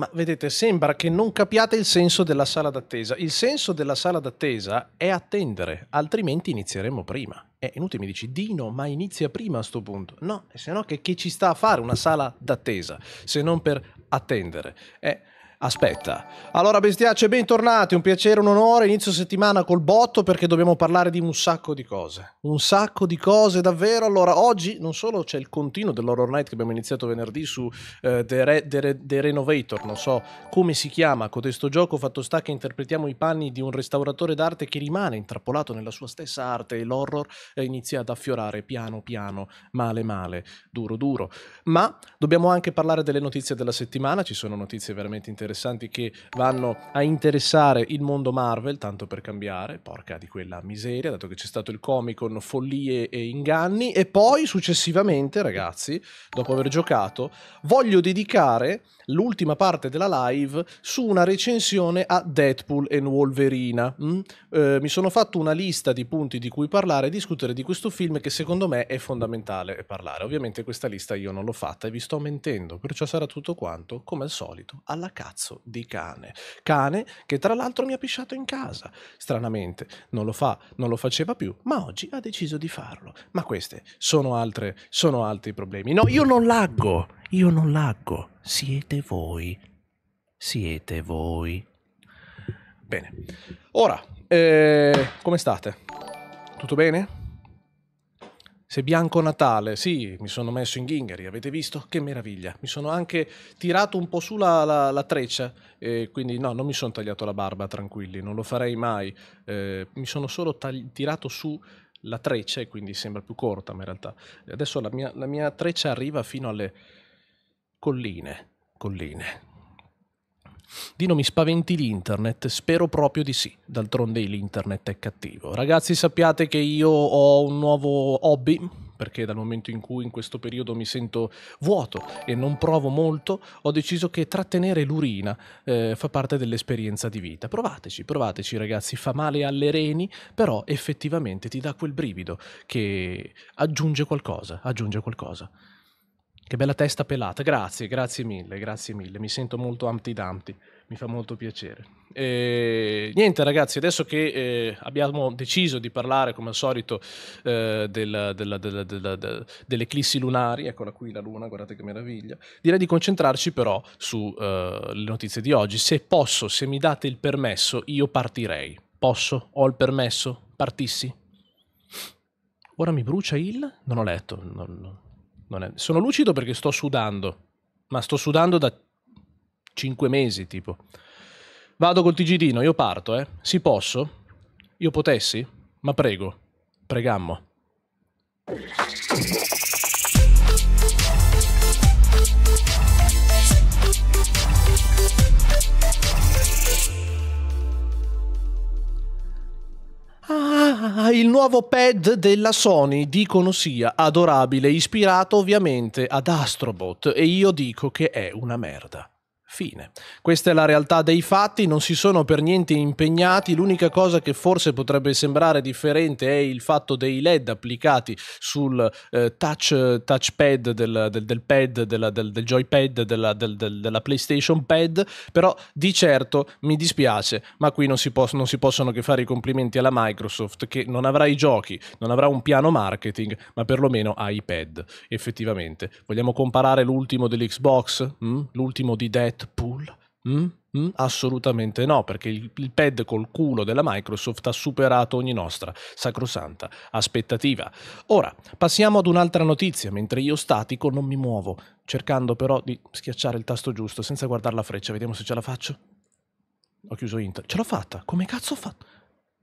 Ma vedete, sembra che non capiate il senso della sala d'attesa. Il senso della sala d'attesa è attendere, altrimenti inizieremo prima. È inutile mi dici, Dino, ma inizia prima a sto punto. No, se no che, che ci sta a fare una sala d'attesa, se non per attendere? Eh, Aspetta. Allora, bestiacce, bentornati. Un piacere, un onore. Inizio settimana col botto perché dobbiamo parlare di un sacco di cose. Un sacco di cose, davvero. Allora, oggi non solo c'è il continuo dell'Horror Night che abbiamo iniziato venerdì su eh, The, Re- The, Re- The, Renovator. Non so come si chiama. Cotesto gioco, fatto sta che interpretiamo i panni di un restauratore d'arte che rimane intrappolato nella sua stessa arte e l'horror eh, inizia ad affiorare piano piano, male male, duro duro. Ma dobbiamo anche parlare delle notizie della settimana. Ci sono notizie veramente interessanti interessanti che vanno a interessare il mondo Marvel, tanto per cambiare, porca di quella miseria, dato che c'è stato il Comic Con follie e inganni. E poi successivamente, ragazzi, dopo aver giocato, voglio dedicare l'ultima parte della live su una recensione a Deadpool e Wolverina. Mm? Eh, mi sono fatto una lista di punti di cui parlare e discutere di questo film che secondo me è fondamentale parlare. Ovviamente questa lista io non l'ho fatta e vi sto mentendo, perciò sarà tutto quanto, come al solito, alla cazzo cazzo di cane. Cane che tra l'altro mi ha pisciato in casa. Stranamente, non lo fa, non lo faceva più, ma oggi ha deciso di farlo. Ma queste sono altre, sono altri problemi. No, io non laggo, io non laggo. Siete voi. Siete voi. Bene. Ora, eh, come state? Tutto bene? Se Bianco Natale, sì, mi sono messo in gingheri, avete visto? Che meraviglia. Mi sono anche tirato un po' su la, la, la treccia, eh, quindi no, non mi sono tagliato la barba, tranquilli, non lo farei mai. Eh, mi sono solo tagli- tirato su la treccia e quindi sembra più corta, ma in realtà. Adesso la mia, la mia treccia arriva fino alle colline, colline, Dino mi spaventi l'internet, spero proprio di sì, d'altronde l'internet è cattivo. Ragazzi sappiate che io ho un nuovo hobby, perché dal momento in cui in questo periodo mi sento vuoto e non provo molto, ho deciso che trattenere l'urina eh, fa parte dell'esperienza di vita. Provateci, provateci ragazzi, fa male alle reni, però effettivamente ti dà quel brivido che aggiunge qualcosa, aggiunge qualcosa. Che bella testa pelata, grazie, grazie mille, grazie mille, mi sento molto Humpty damti mi fa molto piacere. E, niente ragazzi, adesso che eh, abbiamo deciso di parlare come al solito eh, del, del, del, delle eclissi lunari, eccola qui la luna, guardate che meraviglia, direi di concentrarci però sulle eh, notizie di oggi. Se posso, se mi date il permesso, io partirei. Posso? Ho il permesso? Partissi? Ora mi brucia il... non ho letto, non è... Sono lucido perché sto sudando, ma sto sudando da 5 mesi tipo. Vado col Tigidino, io parto, eh. Si posso? Io potessi? Ma prego, pregammo. Ah, il nuovo pad della Sony dicono sia adorabile, ispirato ovviamente ad Astrobot e io dico che è una merda. Fine. Questa è la realtà dei fatti, non si sono per niente impegnati, l'unica cosa che forse potrebbe sembrare differente è il fatto dei LED applicati sul eh, touch, touchpad del, del, del pad, della, del, del, joypad, della, della, PlayStation Pad, però di certo mi dispiace, ma qui non si, pos- non si possono che fare i complimenti alla Microsoft che non avrà i giochi, non avrà un piano marketing, ma perlomeno ha i pad, effettivamente. Vogliamo comparare l'ultimo dell'Xbox, mm? l'ultimo di Death? Deadpool? Mm? Mm? Assolutamente no, perché il, il, pad col culo della Microsoft ha superato ogni nostra sacrosanta aspettativa. Ora, passiamo ad un'altra notizia, mentre io statico non mi muovo, cercando però di schiacciare il tasto giusto senza guardare la freccia, vediamo se ce la faccio. Ho chiuso Inter. Ce l'ho fatta, come cazzo ho fatto?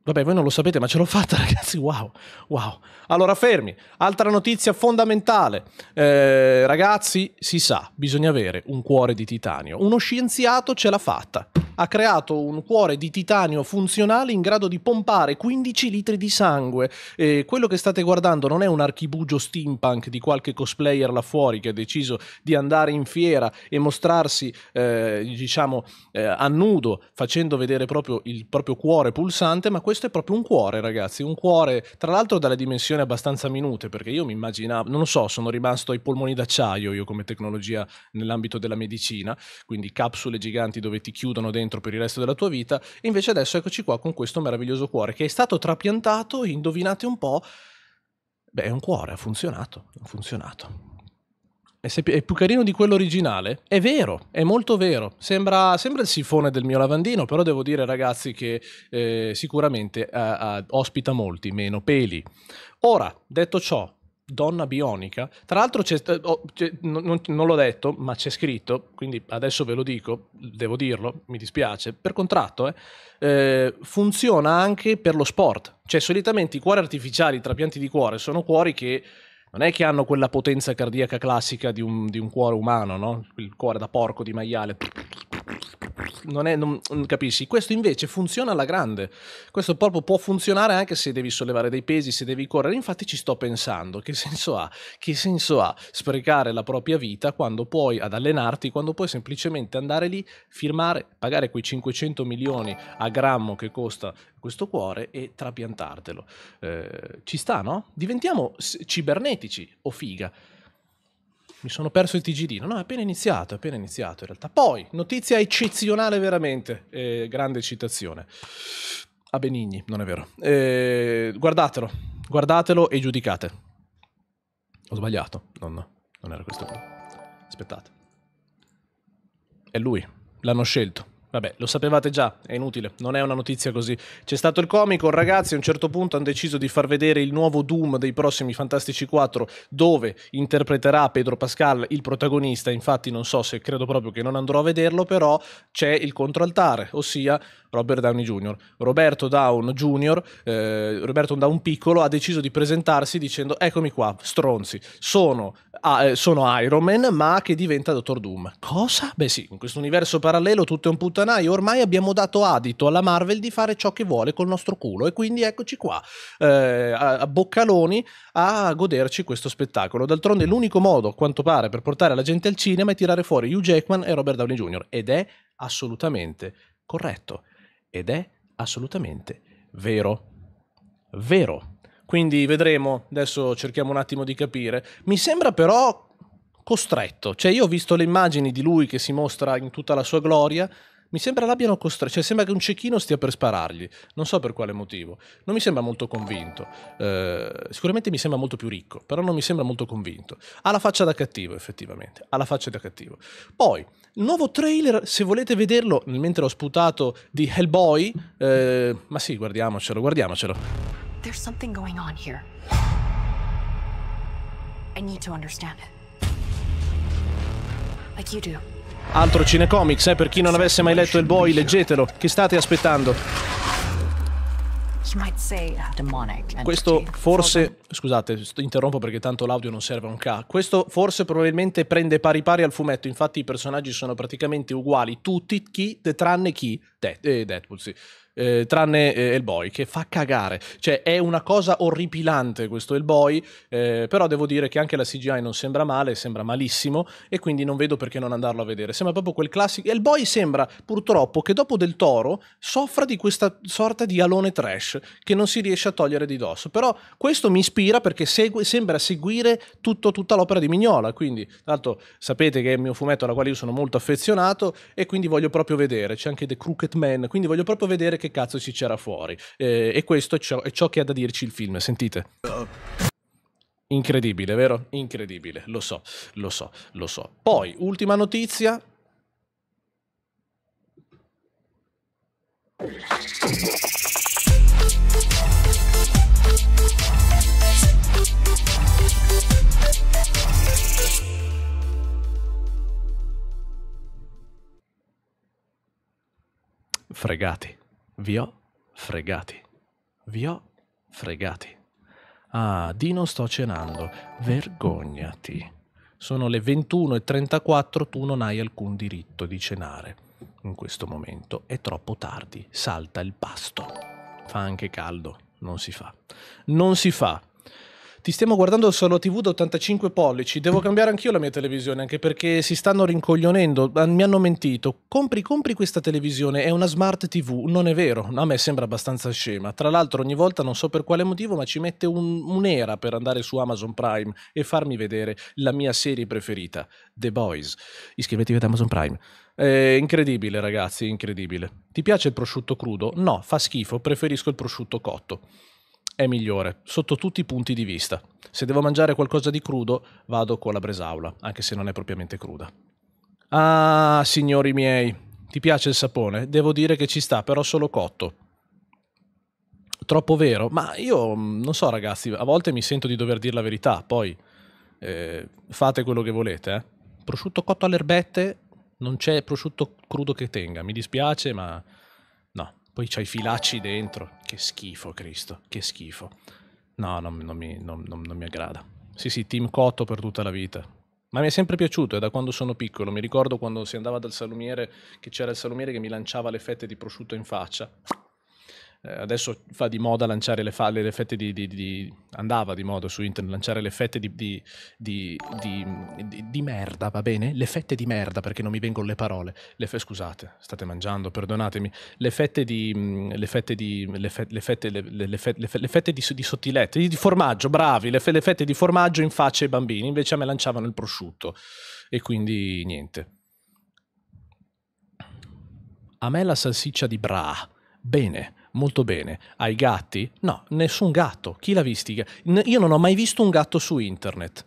Vabbè, voi non lo sapete, ma ce l'ho fatta, ragazzi. Wow, wow. Allora, fermi. Altra notizia fondamentale. Eh, ragazzi, si sa, bisogna avere un cuore di titanio. Uno scienziato ce l'ha fatta. Ha creato un cuore di titanio funzionale in grado di pompare 15 litri di sangue. E quello che state guardando non è un archibugio steampunk di qualche cosplayer là fuori che ha deciso di andare in fiera e mostrarsi, eh, diciamo, eh, a nudo, facendo vedere proprio il proprio cuore pulsante, ma questo questo è proprio un cuore, ragazzi, un cuore, tra l'altro dalle dimensioni abbastanza minute, perché io mi immaginavo, non lo so, sono rimasto ai polmoni d'acciaio io come tecnologia nell'ambito della medicina, quindi capsule giganti dove ti chiudono dentro per il resto della tua vita, e invece adesso eccoci qua con questo meraviglioso cuore che è stato trapiantato, indovinate un po', beh, è un cuore, ha funzionato, ha funzionato. È, sep- è più carino di quello originale? È vero, è molto vero. Sembra, sembra il sifone del mio lavandino, però devo dire ragazzi che eh, sicuramente eh, ospita molti meno peli. Ora, detto ciò, donna bionica. Tra l'altro, c'è, oh, c'è, non, non, l'ho detto, ma c'è scritto, quindi adesso ve lo dico, devo dirlo, mi dispiace, per contratto, eh, eh, funziona anche per lo sport. Cioè, solitamente i cuori artificiali, i trapianti di cuore, sono cuori che non è che hanno quella potenza cardiaca classica di un, di un cuore umano, no? Il cuore da porco, di maiale non, è, non, non capisci. Questo invece funziona alla grande. Questo proprio può funzionare anche se devi sollevare dei pesi, se devi correre. Infatti ci sto pensando, che senso ha? Che senso ha sprecare la propria vita quando puoi ad allenarti, quando puoi semplicemente andare lì, firmare, pagare quei 500 milioni a grammo che costa questo cuore e trapiantartelo. Eh, ci sta, no? Diventiamo cibernetici o oh figa mi sono perso il TGD. No, no, è appena iniziato, è appena iniziato in realtà. Poi, notizia eccezionale veramente, eh, grande citazione. A Benigni, non è vero. Eh, guardatelo, guardatelo e giudicate. Ho sbagliato, no, no, non era questo qui. Aspettate. È lui, l'hanno scelto. Vabbè, lo sapevate già, è inutile, non è una notizia così. C'è stato il comico, ragazzi, a un certo punto hanno deciso di far vedere il nuovo Doom dei prossimi Fantastici 4, dove interpreterà Pedro Pascal il protagonista, infatti non so se credo proprio che non andrò a vederlo, però c'è il controaltare, ossia Robert Downey Jr. Roberto Down Jr., eh, Roberto Down piccolo, ha deciso di presentarsi dicendo eccomi qua, stronzi, sono, ah, eh, sono Iron Man, ma che diventa Dottor Doom. Cosa? Beh sì, in questo universo parallelo tutto è un punto puttanai, ormai abbiamo dato adito alla Marvel di fare ciò che vuole col nostro culo e quindi eccoci qua, eh, a, a boccaloni a goderci questo spettacolo. D'altronde l'unico modo, a quanto pare, per portare la gente al cinema è tirare fuori Hugh Jackman e Robert Downey Jr. ed è assolutamente corretto ed è assolutamente vero. Vero. Quindi vedremo, adesso cerchiamo un attimo di capire. Mi sembra però costretto, cioè io ho visto le immagini di lui che si mostra in tutta la sua gloria, mi sembra l'abbiano costretto, cioè sembra che un cecchino stia per sparargli, non so per quale motivo. Non mi sembra molto convinto. Eh, sicuramente mi sembra molto più ricco, però non mi sembra molto convinto. Ha la faccia da cattivo, effettivamente. Ha la faccia da cattivo. Poi, nuovo trailer, se volete vederlo, mentre ho sputato di Hellboy, eh, ma sì, guardiamocelo, guardiamocelo. There's something going on here. I need to understand it. Like you do. Altro cinecomics, eh, per chi non avesse mai letto Il Boy, leggetelo. Che state aspettando? Uh, Questo forse, scusate, interrompo perché tanto l'audio non serve a un K. Questo forse probabilmente prende pari pari al fumetto, infatti i personaggi sono praticamente uguali, tutti, chi, tranne chi? Death, eh, Deadpool, sì eh, tranne eh, Hellboy, che fa cagare. Cioè, è una cosa orripilante questo Hellboy, eh, però devo dire che anche la CGI non sembra male, sembra malissimo, e quindi non vedo perché non andarlo a vedere. Sembra proprio quel classico... Hellboy sembra, purtroppo, che dopo Del Toro soffra di questa sorta di alone trash che non si riesce a togliere di dosso. Però questo mi ispira perché segue, sembra seguire tutto, tutta l'opera di Mignola, quindi, tra l'altro, sapete che è il mio fumetto alla quale io sono molto affezionato e quindi voglio proprio vedere. C'è anche The Crooked Man, quindi voglio proprio vedere che che cazzo ci c'era fuori. Eh, e questo è ciò, è ciò che ha da dirci il film, sentite. Incredibile, vero? Incredibile, lo so, lo so, lo so. Poi, ultima notizia. Fregati. Vi ho fregati. Vi ho fregati. Ah, Dino sto cenando. Vergognati. Sono le 21.34, tu non hai alcun diritto di cenare. In questo momento è troppo tardi, salta il pasto. Fa anche caldo, non si fa. Non si fa ti stiamo guardando solo TV da 85 pollici, devo cambiare anch'io la mia televisione, anche perché si stanno rincoglionendo, ah, mi hanno mentito. Compri, compri questa televisione, è una smart TV, non è vero, a me sembra abbastanza scema. Tra l'altro ogni volta non so per quale motivo, ma ci mette un, un'era per andare su Amazon Prime e farmi vedere la mia serie preferita, The Boys. Iscrivetevi ad Amazon Prime. È incredibile, ragazzi, incredibile. Ti piace il prosciutto crudo? No, fa schifo, preferisco il prosciutto cotto è migliore, sotto tutti i punti di vista. Se devo mangiare qualcosa di crudo, vado con la bresaola, anche se non è propriamente cruda. Ah, signori miei, ti piace il sapone? Devo dire che ci sta, però solo cotto. Troppo vero? Ma io mm, non so ragazzi, a volte mi sento di dover dire la verità, poi eh, fate quello che volete. Eh. Prosciutto cotto alle erbette, non c'è prosciutto crudo che tenga, mi dispiace, ma no, poi c'hai i filacci dentro. Che schifo, Cristo, che schifo. No, non, non, mi, non, non mi, aggrada. Sì, sì, Team Cotto per tutta la vita. Ma mi è sempre piaciuto, è da quando sono piccolo. Mi ricordo quando si andava dal salumiere, che c'era il salumiere che mi lanciava le fette di prosciutto in faccia. Eh, adesso fa di moda lanciare le, fa- le fette di, di, di, andava di moda su internet lanciare le fette di, di, di, merda va bene le fette di merda perché non mi vengono le parole le fe- scusate state mangiando perdonatemi le fette di mm, le fette di le, fe- le fette le, le, fe- le, fe- le fette di, di sottilette di formaggio bravi le, le fette di formaggio in faccia ai bambini invece a me lanciavano il prosciutto e quindi niente a me la salsiccia di bra bene Molto bene. Hai gatti? No, nessun gatto. Chi l'ha visti? Io non ho mai visto un gatto su internet.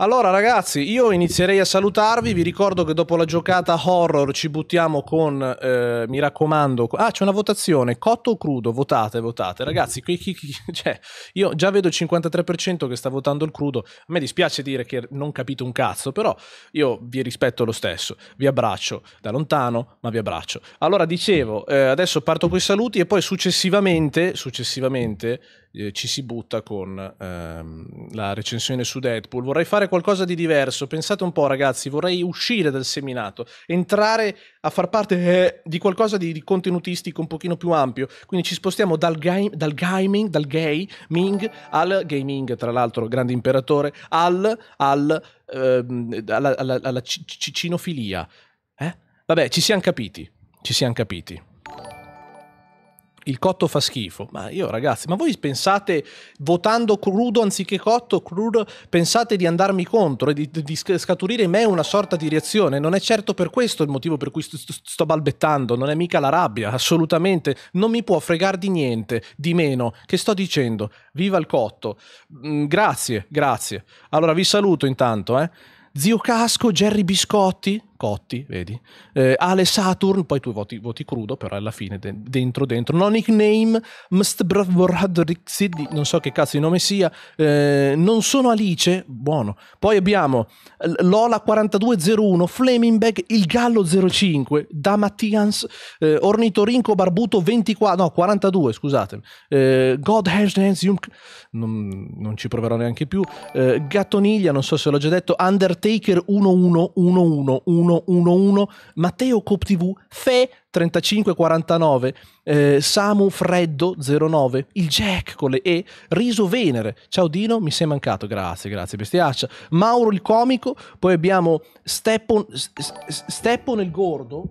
Allora ragazzi, io inizierei a salutarvi, vi ricordo che dopo la giocata horror ci buttiamo con, eh, mi raccomando, ah c'è una votazione, cotto o crudo, votate, votate. Ragazzi, qui, chi, chi, cioè, io già vedo il 53% che sta votando il crudo, a me dispiace dire che non capito un cazzo, però io vi rispetto lo stesso, vi abbraccio da lontano, ma vi abbraccio. Allora dicevo, eh, adesso parto con i saluti e poi successivamente, successivamente eh, ci si butta con ehm, la recensione su Deadpool. Vorrei fare qualcosa di diverso. Pensate un po', ragazzi, vorrei uscire dal seminato, entrare a far parte eh, di qualcosa di, di, contenutistico un pochino più ampio. Quindi ci spostiamo dal, ga- dal gaming, dal gay, ming, al gaming, tra l'altro, grande imperatore, al, al ehm, alla, alla, alla c- c- cinofilia. Eh? Vabbè, ci siamo capiti, ci siamo capiti il cotto fa schifo. Ma io ragazzi, ma voi pensate, votando crudo anziché cotto, crudo, pensate di andarmi contro e di, di scaturire in me una sorta di reazione? Non è certo per questo il motivo per cui sto, sto balbettando, non è mica la rabbia, assolutamente. Non mi può fregar di niente, di meno, che sto dicendo. Viva il cotto. Mm, grazie, grazie. Allora vi saluto intanto, eh. Zio Casco, Jerry Biscotti, cotti, vedi? Eh, Ale Saturn, poi tu voti, voti crudo, però alla fine de- dentro, dentro. No nickname, non so che cazzo di nome sia. Eh, non sono Alice, buono. Poi abbiamo Lola4201, Flamingbag, Il Gallo05, Damatians, eh, Ornitorinco Barbuto 24, no 42, scusatemi. Eh, God Has Hands, non, non, ci proverò neanche più. Eh, Gattoniglia, non so se l'ho già detto, Undertaker 111111 1 Matteo 1 TV Fe 3549, eh, Samu Freddo 09, il Jack con le E, Riso Venere, ciao Dino, mi sei mancato, grazie, grazie bestiaccia, Mauro il comico, poi abbiamo Steppo Steppo nel Gordo,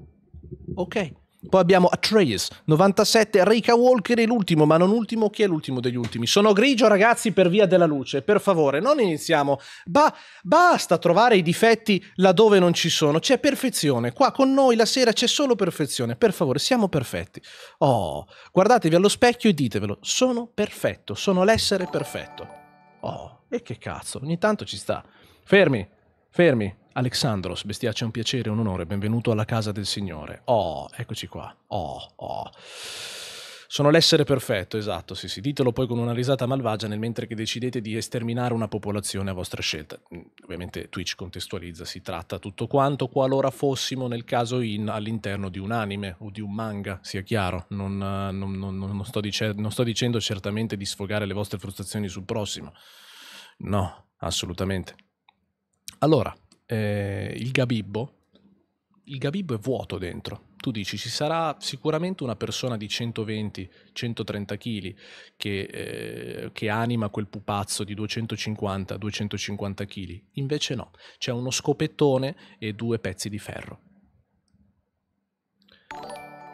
ok, poi abbiamo Atreus, 97, Reika Walker e l'ultimo, ma non ultimo, chi è l'ultimo degli ultimi? Sono grigio ragazzi per via della luce, per favore, non iniziamo. Ba- basta trovare i difetti laddove non ci sono, c'è perfezione. Qua con noi la sera c'è solo perfezione, per favore, siamo perfetti. Oh, guardatevi allo specchio e ditevelo, sono perfetto, sono l'essere perfetto. Oh, e che cazzo, ogni tanto ci sta. Fermi, Fermi. Alexandros, bestiaccia, è un piacere, un onore. Benvenuto alla casa del Signore. Oh, eccoci qua. Oh, oh. Sono l'essere perfetto, esatto, sì, sì. Ditelo poi con una risata malvagia nel mentre che decidete di esterminare una popolazione a vostra scelta. Mm, ovviamente Twitch contestualizza, si tratta tutto quanto qualora fossimo nel caso in all'interno di un anime o di un manga, sia chiaro. Non, eh, non, non, non sto, dice- sto dicendo certamente di sfogare le vostre frustrazioni sul prossimo. No, assolutamente. Allora, eh, il Gabibbo, il Gabibbo è vuoto dentro. Tu dici ci sarà sicuramente una persona di 120-130 kg che, eh, che, anima quel pupazzo di 250-250 kg. Invece no, c'è uno scopettone e due pezzi di ferro.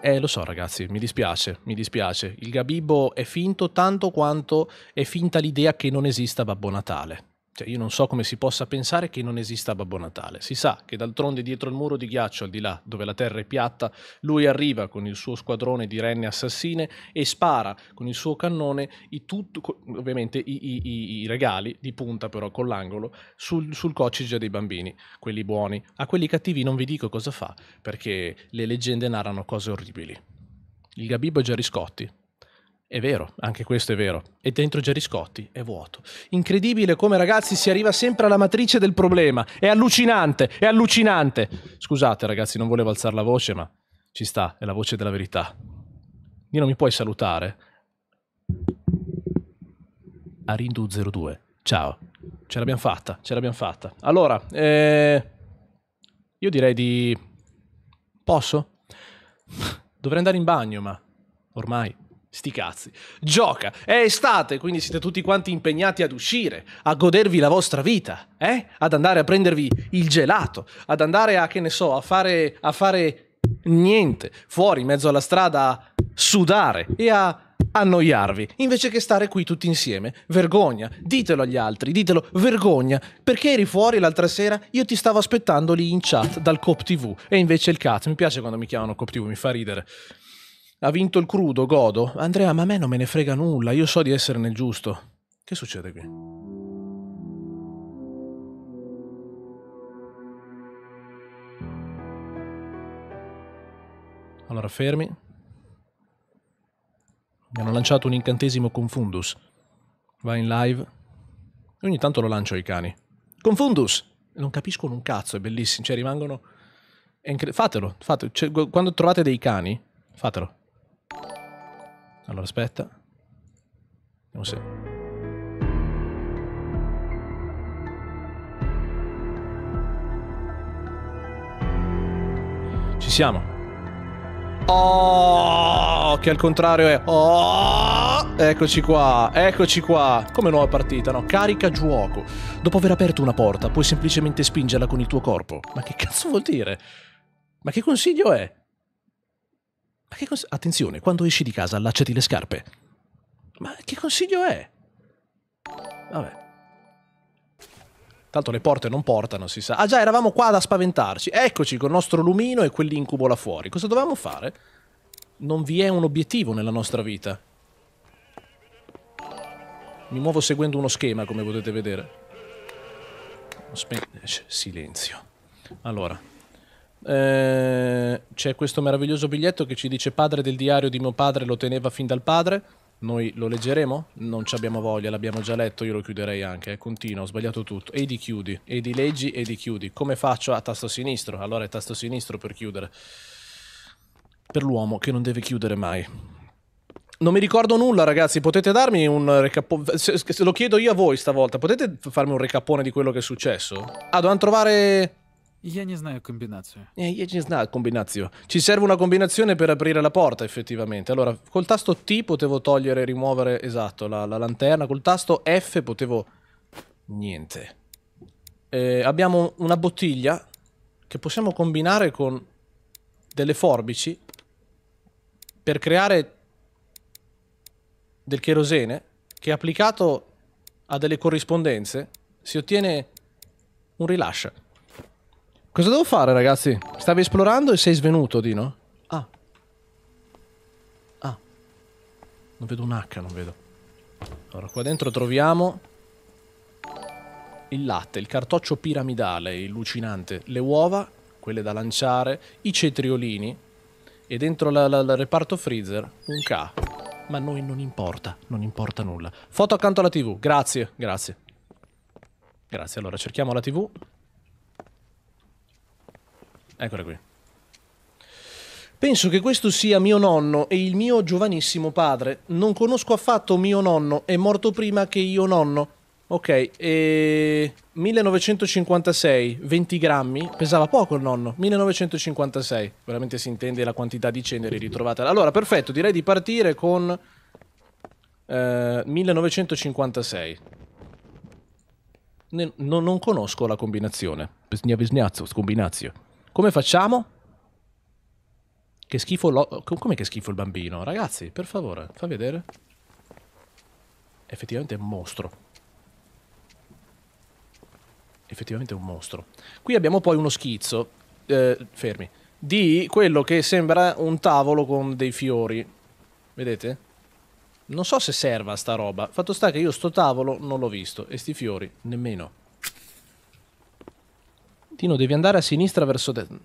Eh, lo so ragazzi, mi dispiace, mi dispiace. Il Gabibbo è finto tanto quanto è finta l'idea che non esista Babbo Natale. Cioè, io non so come si possa pensare che non esista Babbo Natale. Si sa che d'altronde dietro il muro di ghiaccio, al di là, dove la terra è piatta, lui arriva con il suo squadrone di renne assassine e spara con il suo cannone i tut- ovviamente i, i, i, regali di punta però con l'angolo sul, sul coccige dei bambini, quelli buoni. A quelli cattivi non vi dico cosa fa, perché le leggende narrano cose orribili. Il Gabibbo è Gerry Scotti, è vero, anche questo è vero. E dentro Jerry Scotti è vuoto. Incredibile come ragazzi si arriva sempre alla matrice del problema. È allucinante, è allucinante. Scusate ragazzi, non volevo alzare la voce, ma ci sta, è la voce della verità. Nino, mi puoi salutare? Arindu02. Ciao. Ce l'abbiamo fatta, ce l'abbiamo fatta. Allora, eh, io direi di... Posso? Dovrei andare in bagno, ma ormai... Sti cazzi. Gioca. È estate, quindi siete tutti quanti impegnati ad uscire, a godervi la vostra vita, eh? Ad andare a prendervi il gelato, ad andare a, che ne so, a fare, a fare niente, fuori, in mezzo alla strada, a sudare e a annoiarvi, invece che stare qui tutti insieme. Vergogna, ditelo agli altri, ditelo, vergogna, perché eri fuori l'altra sera? Io ti stavo aspettando lì in chat dal Cop TV e invece il cazzo, mi piace quando mi chiamano Cop TV, mi fa ridere. Ha vinto il crudo, godo. Andrea, ma a me non me ne frega nulla, io so di essere nel giusto. Che succede qui? Allora, fermi. Mi hanno lanciato un incantesimo Confundus. Va in live. Ogni tanto lo lancio ai cani. Confundus! Non capiscono un cazzo, è bellissimo. Cioè, rimangono... È incre- fatelo, fatelo. Cioè, quando trovate dei cani, fatelo. Allora aspetta. Vediamo se... Ci siamo. Oh, che al contrario è... Oh, eccoci qua, eccoci qua. Come nuova partita, no? Carica gioco. Dopo aver aperto una porta, puoi semplicemente spingerla con il tuo corpo. Ma che cazzo vuol dire? Ma che consiglio è? Ma che cons- Attenzione, quando esci di casa allacciati le scarpe. Ma che consiglio è? Vabbè. Tanto le porte non portano, si sa. Ah già, eravamo qua da spaventarci. Eccoci col nostro lumino e quell'incubo là fuori. Cosa dovevamo fare? Non vi è un obiettivo nella nostra vita. Mi muovo seguendo uno schema, come potete vedere. Spe- silenzio. Allora, eh, c'è questo meraviglioso biglietto che ci dice padre del diario di mio padre lo teneva fin dal padre. Noi lo leggeremo? Non ci abbiamo voglia, l'abbiamo già letto, io lo chiuderei anche. Eh. Continuo, ho sbagliato tutto. E di chiudi, e di leggi, e di chiudi. Come faccio a tasto sinistro? Allora è tasto sinistro per chiudere. Per l'uomo che non deve chiudere mai. Non mi ricordo nulla, ragazzi. Potete darmi un recapone? se, lo chiedo io a voi stavolta, potete farmi un recapone di quello che è successo? Ah, dobbiamo trovare io ne знаю combinazione. Eh, io ne знаю combinazione. Ci serve una combinazione per aprire la porta, effettivamente. Allora, col tasto T potevo togliere e rimuovere, esatto, la, la, lanterna. Col tasto F potevo... Niente. Eh, abbiamo una bottiglia che possiamo combinare con delle forbici per creare del cherosene che applicato a delle corrispondenze si ottiene un rilascio. Cosa devo fare, ragazzi? Stavi esplorando e sei svenuto, Dino? Ah. Ah. Non vedo un H, non vedo. Allora, qua dentro troviamo... Il latte, il cartoccio piramidale, illucinante. Le uova, quelle da lanciare, i cetriolini. E dentro il reparto freezer, un K. Ma a noi non importa, non importa nulla. Foto accanto alla tv, grazie, grazie. Grazie, allora cerchiamo la tv. Eccola qui. Penso che questo sia mio nonno e il mio giovanissimo padre. Non conosco affatto mio nonno, è morto prima che io nonno. Ok, e... 1956, 20 grammi, pesava poco il nonno, 1956, veramente si intende la quantità di ceneri ritrovata. Allora, perfetto, direi di partire con eh, 1956. Ne non, non conosco la combinazione, bisogna bisgnazzo, scombinazio. Come facciamo? Che schifo lo... Come che schifo il bambino? Ragazzi, per favore, fa vedere. Effettivamente è un mostro. Effettivamente è un mostro. Qui abbiamo poi uno schizzo. Eh, fermi. Di quello che sembra un tavolo con dei fiori. Vedete? Non so se serva sta roba. Fatto sta che io sto tavolo non l'ho visto. E sti fiori nemmeno. Tino, devi andare a sinistra verso destra.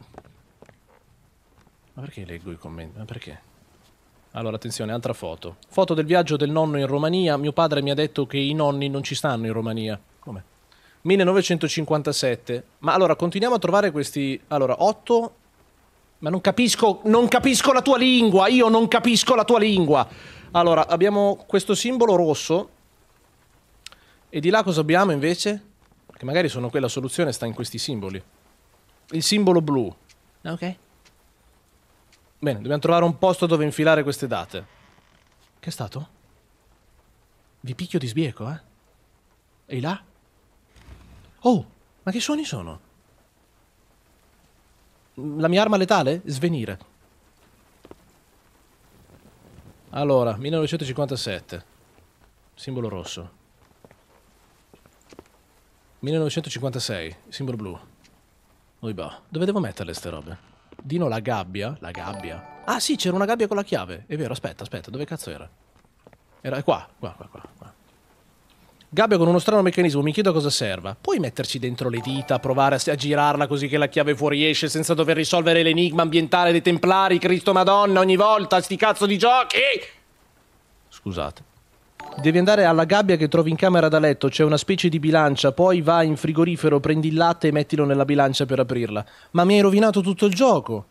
Ma perché leggo i commenti? Ma perché? Allora, attenzione, altra foto. Foto del viaggio del nonno in Romania. Mio padre mi ha detto che i nonni non ci stanno in Romania. Come? 1957. Ma allora, continuiamo a trovare questi... Allora, 8... Ma non capisco, non capisco la tua lingua, io non capisco la tua lingua. Allora, abbiamo questo simbolo rosso. E di là cosa abbiamo invece? che magari sono quella soluzione sta in questi simboli. Il simbolo blu. Ok. Bene, dobbiamo trovare un posto dove infilare queste date. Che è stato? Vi picchio di sbieco, eh? Ehi là? Oh, ma che suoni sono? La mia arma letale? Svenire. Allora, 1957. Simbolo rosso. 1956, simbolo blu. Oibà, dove devo metterle ste robe? Dino la gabbia? La gabbia? Ah sì, c'era una gabbia con la chiave. È vero, aspetta, aspetta, dove cazzo era? Era qua, qua, qua, qua. qua. Gabbia con uno strano meccanismo, mi chiedo a cosa serva. Puoi metterci dentro le dita, provare a, a girarla così che la chiave fuoriesce senza dover risolvere l'enigma ambientale dei templari, Cristo Madonna, ogni volta, sti cazzo di giochi! Scusate. Devi andare alla gabbia che trovi in camera da letto, c'è una specie di bilancia, poi vai in frigorifero, prendi il latte e mettilo nella bilancia per aprirla. Ma mi hai rovinato tutto il gioco!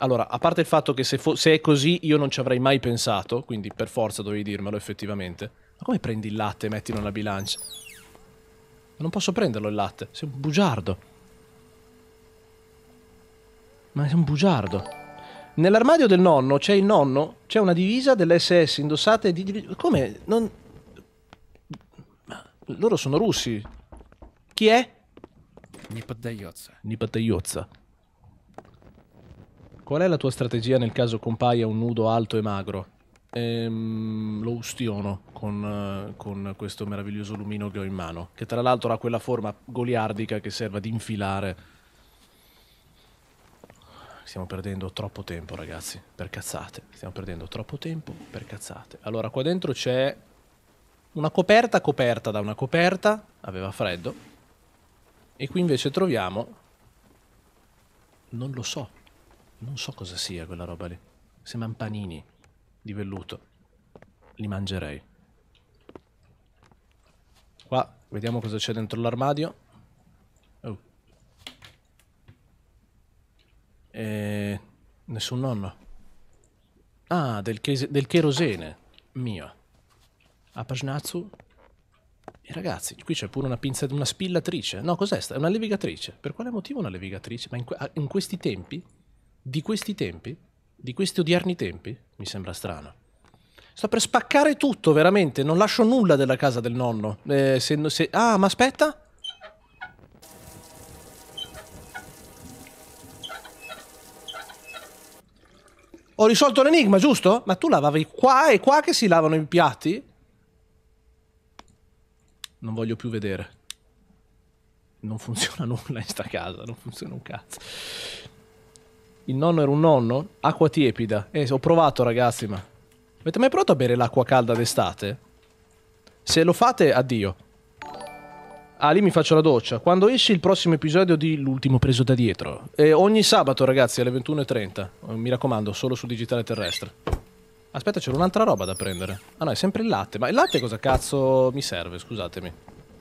Allora, a parte il fatto che se, fo- se è così io non ci avrei mai pensato, quindi per forza dovevi dirmelo effettivamente. Ma come prendi il latte e mettilo nella bilancia? Non posso prenderlo il latte, sei un bugiardo. Ma sei un bugiardo. Nell'armadio del nonno c'è il nonno, c'è una divisa dell'SS indossata di... Come? Non... Ma Loro sono russi. Chi è? Не поддается. Qual è la tua strategia nel caso compaia un nudo alto e magro? Ehm, lo ustiono con, con, questo meraviglioso lumino che ho in mano, che tra l'altro ha quella forma goliardica che serve ad infilare stiamo perdendo troppo tempo, ragazzi, per cazzate. Stiamo perdendo troppo tempo per cazzate. Allora, qua dentro c'è una coperta coperta da una coperta, aveva freddo. E qui invece troviamo... Non lo so. Non so cosa sia quella roba lì. Sembrano panini di velluto. Li mangerei. Qua, vediamo cosa c'è dentro l'armadio. Eh, nessun nonno. Ah, del, che, del cherosene. Mio. A Pajnazzu. E ragazzi, qui c'è pure una pinza di una spillatrice. No, cos'è? È una levigatrice. Per quale motivo una levigatrice? Ma in, ah, in questi tempi? Di questi tempi? Di questi odierni tempi? Mi sembra strano. Sto per spaccare tutto, veramente. Non lascio nulla della casa del nonno. Eh, se, se... Ah, ma aspetta. Ho risolto l'enigma, giusto? Ma tu lavavi qua e qua che si lavano i piatti? Non voglio più vedere. Non funziona nulla in sta casa, non funziona un cazzo. Il nonno era un nonno? Acqua tiepida. Eh, ho provato ragazzi, ma... Avete mai provato a bere l'acqua calda d'estate? Se lo fate, addio. Ah, lì mi faccio la doccia. Quando esce il prossimo episodio di L'ultimo preso da dietro. E ogni sabato, ragazzi, alle 21.30. Eh, mi raccomando, solo su digitale terrestre. Aspetta, c'era un'altra roba da prendere. Ah no, è sempre il latte. Ma il latte cosa cazzo mi serve? Scusatemi.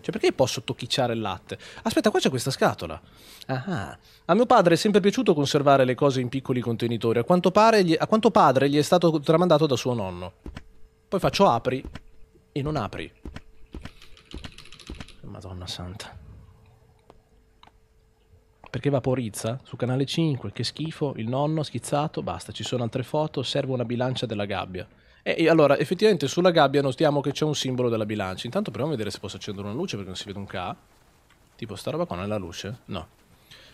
Cioè, perché posso tocchicciare il latte? Aspetta, qua c'è questa scatola. Ah. ah. A mio padre è sempre piaciuto conservare le cose in piccoli contenitori. A quanto, pare gli, a quanto padre gli è stato tramandato da suo nonno. Poi faccio apri e non apri. Madonna santa. Perché vaporizza su canale 5, che schifo, il nonno schizzato, basta, ci sono altre foto, serve una bilancia della gabbia. E allora, effettivamente sulla gabbia notiamo che c'è un simbolo della bilancia. Intanto proviamo a vedere se posso accendere una luce perché non si vede un K. Tipo sta roba qua non è la luce? No.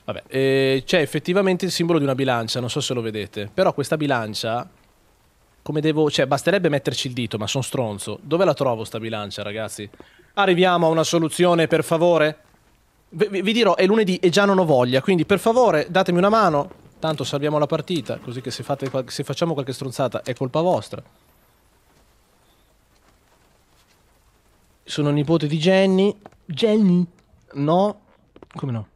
Vabbè, eh, c'è effettivamente il simbolo di una bilancia, non so se lo vedete. Però questa bilancia come devo, cioè basterebbe metterci il dito, ma sono stronzo. Dove la trovo sta bilancia, ragazzi? Arriviamo a una soluzione, per favore? Vi, vi, dirò, è lunedì e già non ho voglia, quindi per favore datemi una mano. Tanto salviamo la partita, così che se, fate, se facciamo qualche stronzata è colpa vostra. Sono nipote di Jenny. Jenny? No. Come no?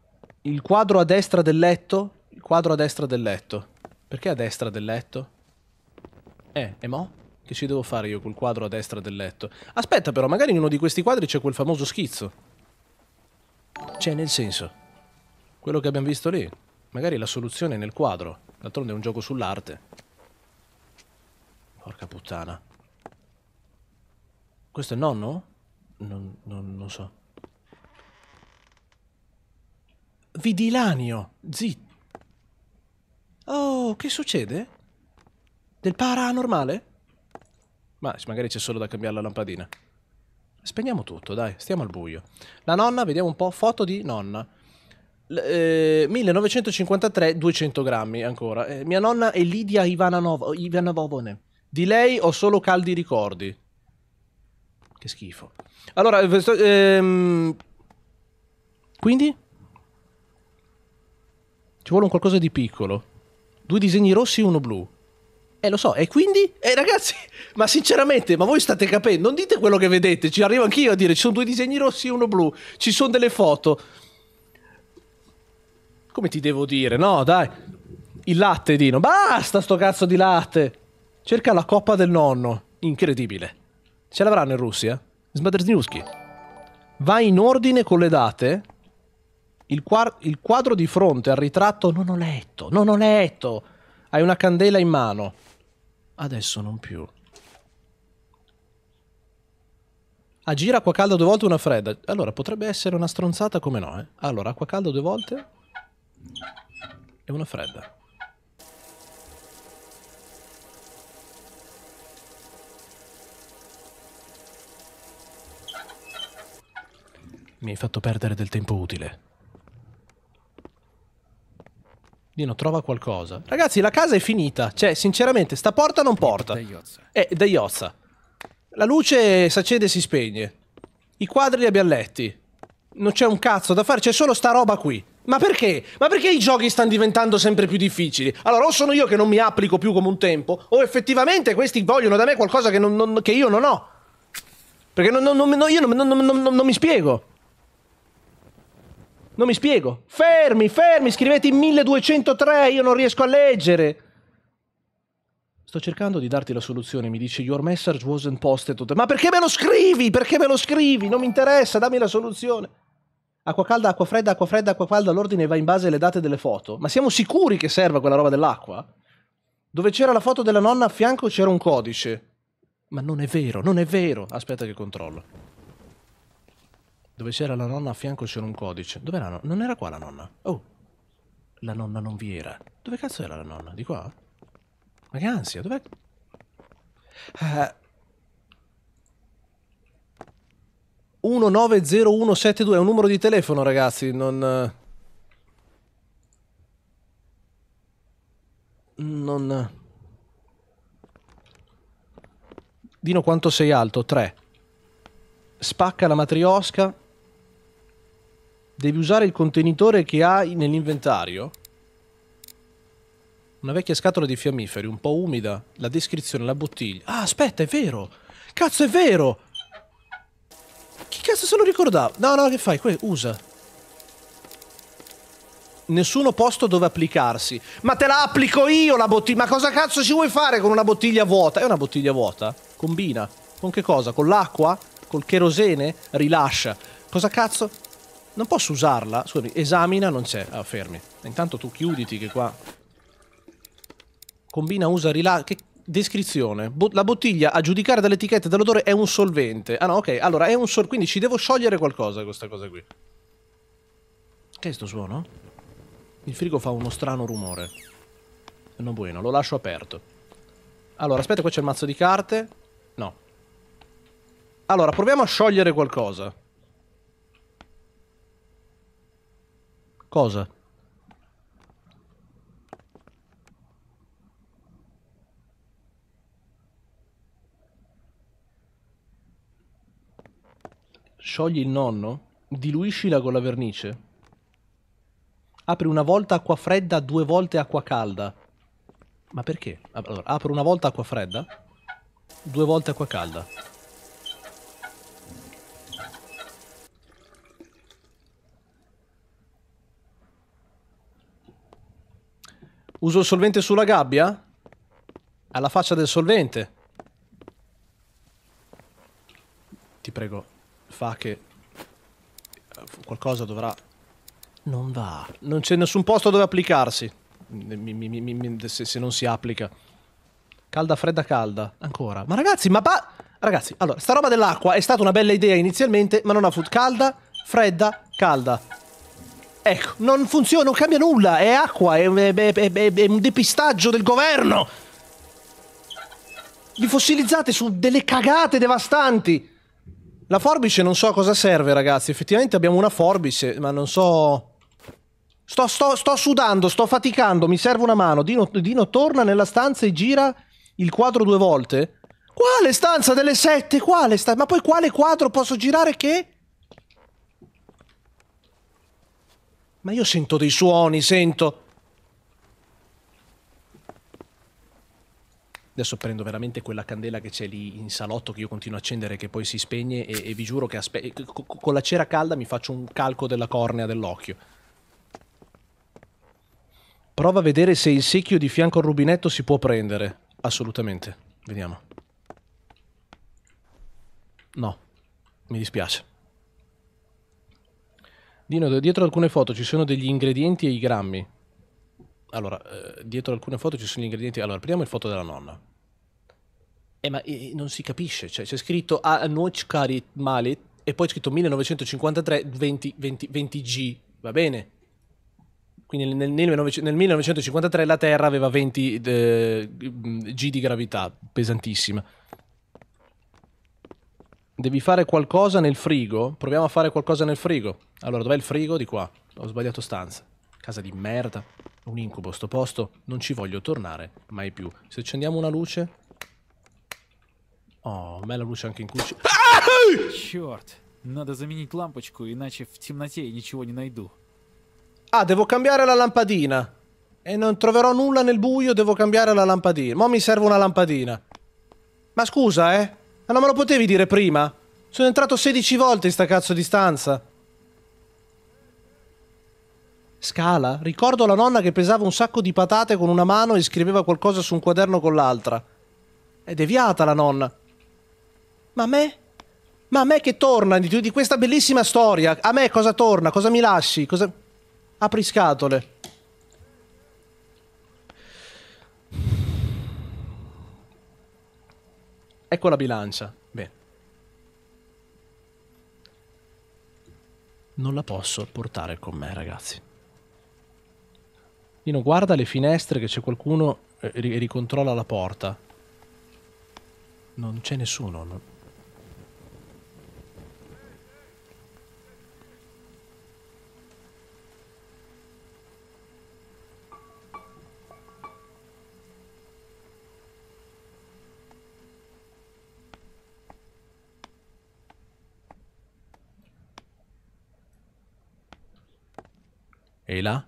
Il quadro a destra del letto? Il quadro a destra del letto. Perché a destra del letto? Eh, e mo? Che ci devo fare io col quadro a destra del letto? Aspetta però, magari in uno di questi quadri c'è quel famoso schizzo. Cioè, nel senso, quello che abbiamo visto lì, magari la soluzione è nel quadro. D'altronde è un gioco sull'arte. Porca puttana. Questo è il nonno? Non, non, non so. Vidilanio, zitto. Oh, che succede? Del paranormale? Ma magari c'è solo da cambiare la lampadina. Spegniamo tutto, dai, stiamo al buio. La nonna, vediamo un po', foto di nonna. L eh, 1953, 200 grammi ancora. Eh, mia nonna è Lidia Ivanovone. Di lei ho solo caldi ricordi. Che schifo. Allora, eh, ehm, quindi? Ci vuole un qualcosa di piccolo. Due disegni rossi e uno blu. Eh, lo so, e quindi? Eh, ragazzi, ma sinceramente, ma voi state capendo? Non dite quello che vedete, ci arrivo anch'io a dire, ci sono due disegni rossi e uno blu, ci sono delle foto. Come ti devo dire? No, dai. Il latte, Dino. Basta sto cazzo di latte. Cerca la coppa del nonno. Incredibile. Ce l'avranno in Russia? Smaderzniuski. Vai in ordine con le date? Il, il quadro di fronte al ritratto non ho letto, non ho letto. Hai una candela in mano. Adesso non più. Ah, gira acqua calda due volte una fredda. Allora, potrebbe essere una stronzata come no, eh. Allora, acqua calda due volte e una fredda. Mi hai fatto perdere del tempo utile. Dino, trova qualcosa. Ragazzi, la casa è finita. Cioè, sinceramente, sta porta non porta. Eh, Iozza. La luce si accede e si spegne. I quadri li abbiamo letti. Non c'è un cazzo da fare, c'è solo sta roba qui. Ma perché? Ma perché i giochi stanno diventando sempre più difficili? Allora, o sono io che non mi applico più come un tempo, o effettivamente questi vogliono da me qualcosa che, non, non, che io non ho. Perché non, io non mi spiego. Non mi spiego. Fermi, fermi, scrivete in 1203, io non riesco a leggere. Sto cercando di darti la soluzione, mi dice your message wasn't posted. Ma perché me lo scrivi? Perché me lo scrivi? Non mi interessa, dammi la soluzione. Acqua calda, acqua fredda, acqua fredda, acqua calda, l'ordine va in base alle date delle foto. Ma siamo sicuri che serva quella roba dell'acqua? Dove c'era la foto della nonna a fianco c'era un codice. Ma non è vero, non è vero. Aspetta che controllo dove c'era la nonna a fianco c'era un codice. Dove era Non era qua la nonna. Oh, la nonna non vi era. Dove cazzo era la nonna? Di qua? Ma che ansia, dov'è? Uh, eh. 190172 è un numero di telefono, ragazzi, non... Non... Dino quanto sei alto? 3. Spacca la matriosca. Devi usare il contenitore che hai nell'inventario. Una vecchia scatola di fiammiferi, un po' umida. La descrizione, la bottiglia. Ah, aspetta, è vero! Cazzo, è vero! Che cazzo se lo ricordavo? No, no, che fai? Que usa. Nessuno posto dove applicarsi. Ma te la applico io la bottiglia. Ma cosa cazzo ci vuoi fare con una bottiglia vuota? È una bottiglia vuota? Combina. Con che cosa? Con l'acqua? Col cherosene? Rilascia. Cosa cazzo? Non posso usarla? Scusami, esamina, non c'è. Ah, fermi. Intanto tu chiuditi che qua... Combina, usa, rilascia... Che descrizione. Bo la bottiglia, a giudicare dall'etichetta e dall'odore, è un solvente. Ah no, ok. Allora, è un solvente. Quindi ci devo sciogliere qualcosa questa cosa qui. Che è sto suono? Il frigo fa uno strano rumore. Non bueno, lo lascio aperto. Allora, aspetta, qua c'è il mazzo di carte. No. Allora, proviamo a sciogliere qualcosa. Cosa? Sciogli il nonno? Diluiscila con la vernice. Apri una volta acqua fredda, due volte acqua calda. Ma perché? Allora, apro una volta acqua fredda, due volte acqua calda. Uso il solvente sulla gabbia? Alla faccia del solvente. Ti prego, fa che... Qualcosa dovrà... Non va. Non c'è nessun posto dove applicarsi. Mi, mi, mi, se, se, non si applica. Calda, fredda, calda. Ancora. Ma ragazzi, ma... Ba... Ragazzi, allora, sta roba dell'acqua è stata una bella idea inizialmente, ma non ha food calda, fredda, calda. Ecco, non funziona, non cambia nulla, è acqua, è, è, è, è un depistaggio del governo. Vi fossilizzate su delle cagate devastanti. La forbice non so a cosa serve, ragazzi. Effettivamente abbiamo una forbice, ma non so... Sto, sto, sto sudando, sto faticando, mi serve una mano. Dino, Dino torna nella stanza e gira il quadro due volte. Quale stanza delle sette? Quale stanza? Ma poi quale quadro posso girare che... Ma io sento dei suoni, sento... Adesso prendo veramente quella candela che c'è lì in salotto che io continuo a accendere che poi si spegne e, e vi giuro che eh, con la cera calda mi faccio un calco della cornea dell'occhio. Prova a vedere se il secchio di fianco al rubinetto si può prendere. Assolutamente. Vediamo. No, mi dispiace. Dino, dietro alcune foto ci sono degli ingredienti e i grammi. Allora, eh, dietro alcune foto ci sono gli ingredienti. Allora, prendiamo le foto della nonna. Eh, ma eh, non si capisce. Cioè, c'è scritto Anochkarit Malit e poi scritto 1953 20, 20, 20 G. Va bene. Quindi nel, nel, nel 1953 la Terra aveva 20 eh, G di gravità, pesantissima devi fare qualcosa nel frigo, proviamo a fare qualcosa nel frigo. Allora, dov'è il frigo? Di qua. Ho sbagliato stanza. Casa di merda. Un incubo sto posto. Non ci voglio tornare mai più. Se accendiamo una luce... Oh, me la luce anche in cucina. Ah! Черт. Надо заменить лампочку, иначе в темноте я ничего не найду. Ah, devo cambiare la lampadina. E non troverò nulla nel buio, devo cambiare la lampadina. Mo mi serve una lampadina. Ma scusa, eh. Ah, ma non me lo potevi dire prima? Sono entrato 16 volte in sta cazzo di stanza. Scala? Ricordo la nonna che pesava un sacco di patate con una mano e scriveva qualcosa su un quaderno con l'altra. È deviata la nonna. Ma a me? Ma a me che torna di, questa bellissima storia? A me cosa torna? Cosa mi lasci? Cosa... Apri scatole. Ecco la bilancia. Bene. Non la posso portare con me, ragazzi. Nino, guarda le finestre che c'è qualcuno e eh, ricontrolla la porta. Non c'è nessuno. Non... E là?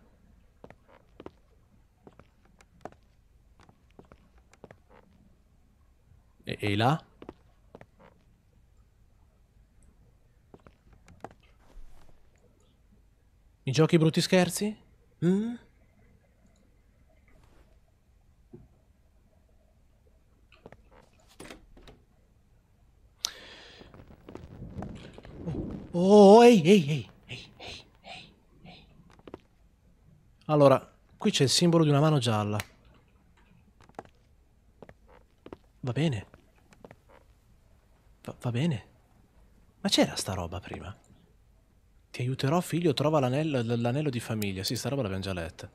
E, e là? Mi giochi brutti scherzi? Mm? Oh, oh ehi, ehi, ehi. Allora, qui c'è il simbolo di una mano gialla. Va bene. Va, va bene. Ma c'era sta roba prima? Ti aiuterò, figlio, trova l'anello, di famiglia. Sì, sta roba l'abbiamo già letta.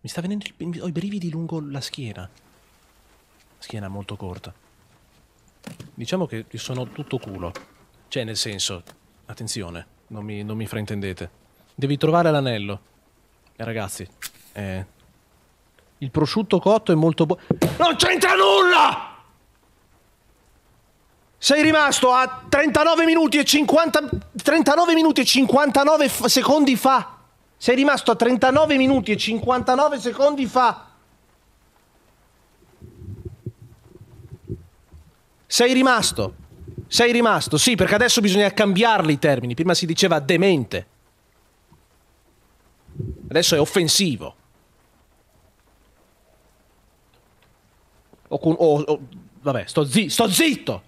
Mi sta venendo il... ho i brividi lungo la schiena. Schiena molto corta. Diciamo che sono tutto culo. Cioè, nel senso... Attenzione, non mi, non mi fraintendete. Devi trovare l'anello. Eh, ragazzi, eh, il prosciutto cotto è molto buono. Non c'entra nulla! Sei rimasto a 39 minuti e 50 39 minuti e 59 secondi fa. Sei rimasto a 39 minuti e 59 secondi fa. Sei rimasto. Sei rimasto. Sì, perché adesso bisogna cambiarli i termini. Prima si diceva demente. Adesso è offensivo. O, o, o vabbè, sto, zi sto zitto!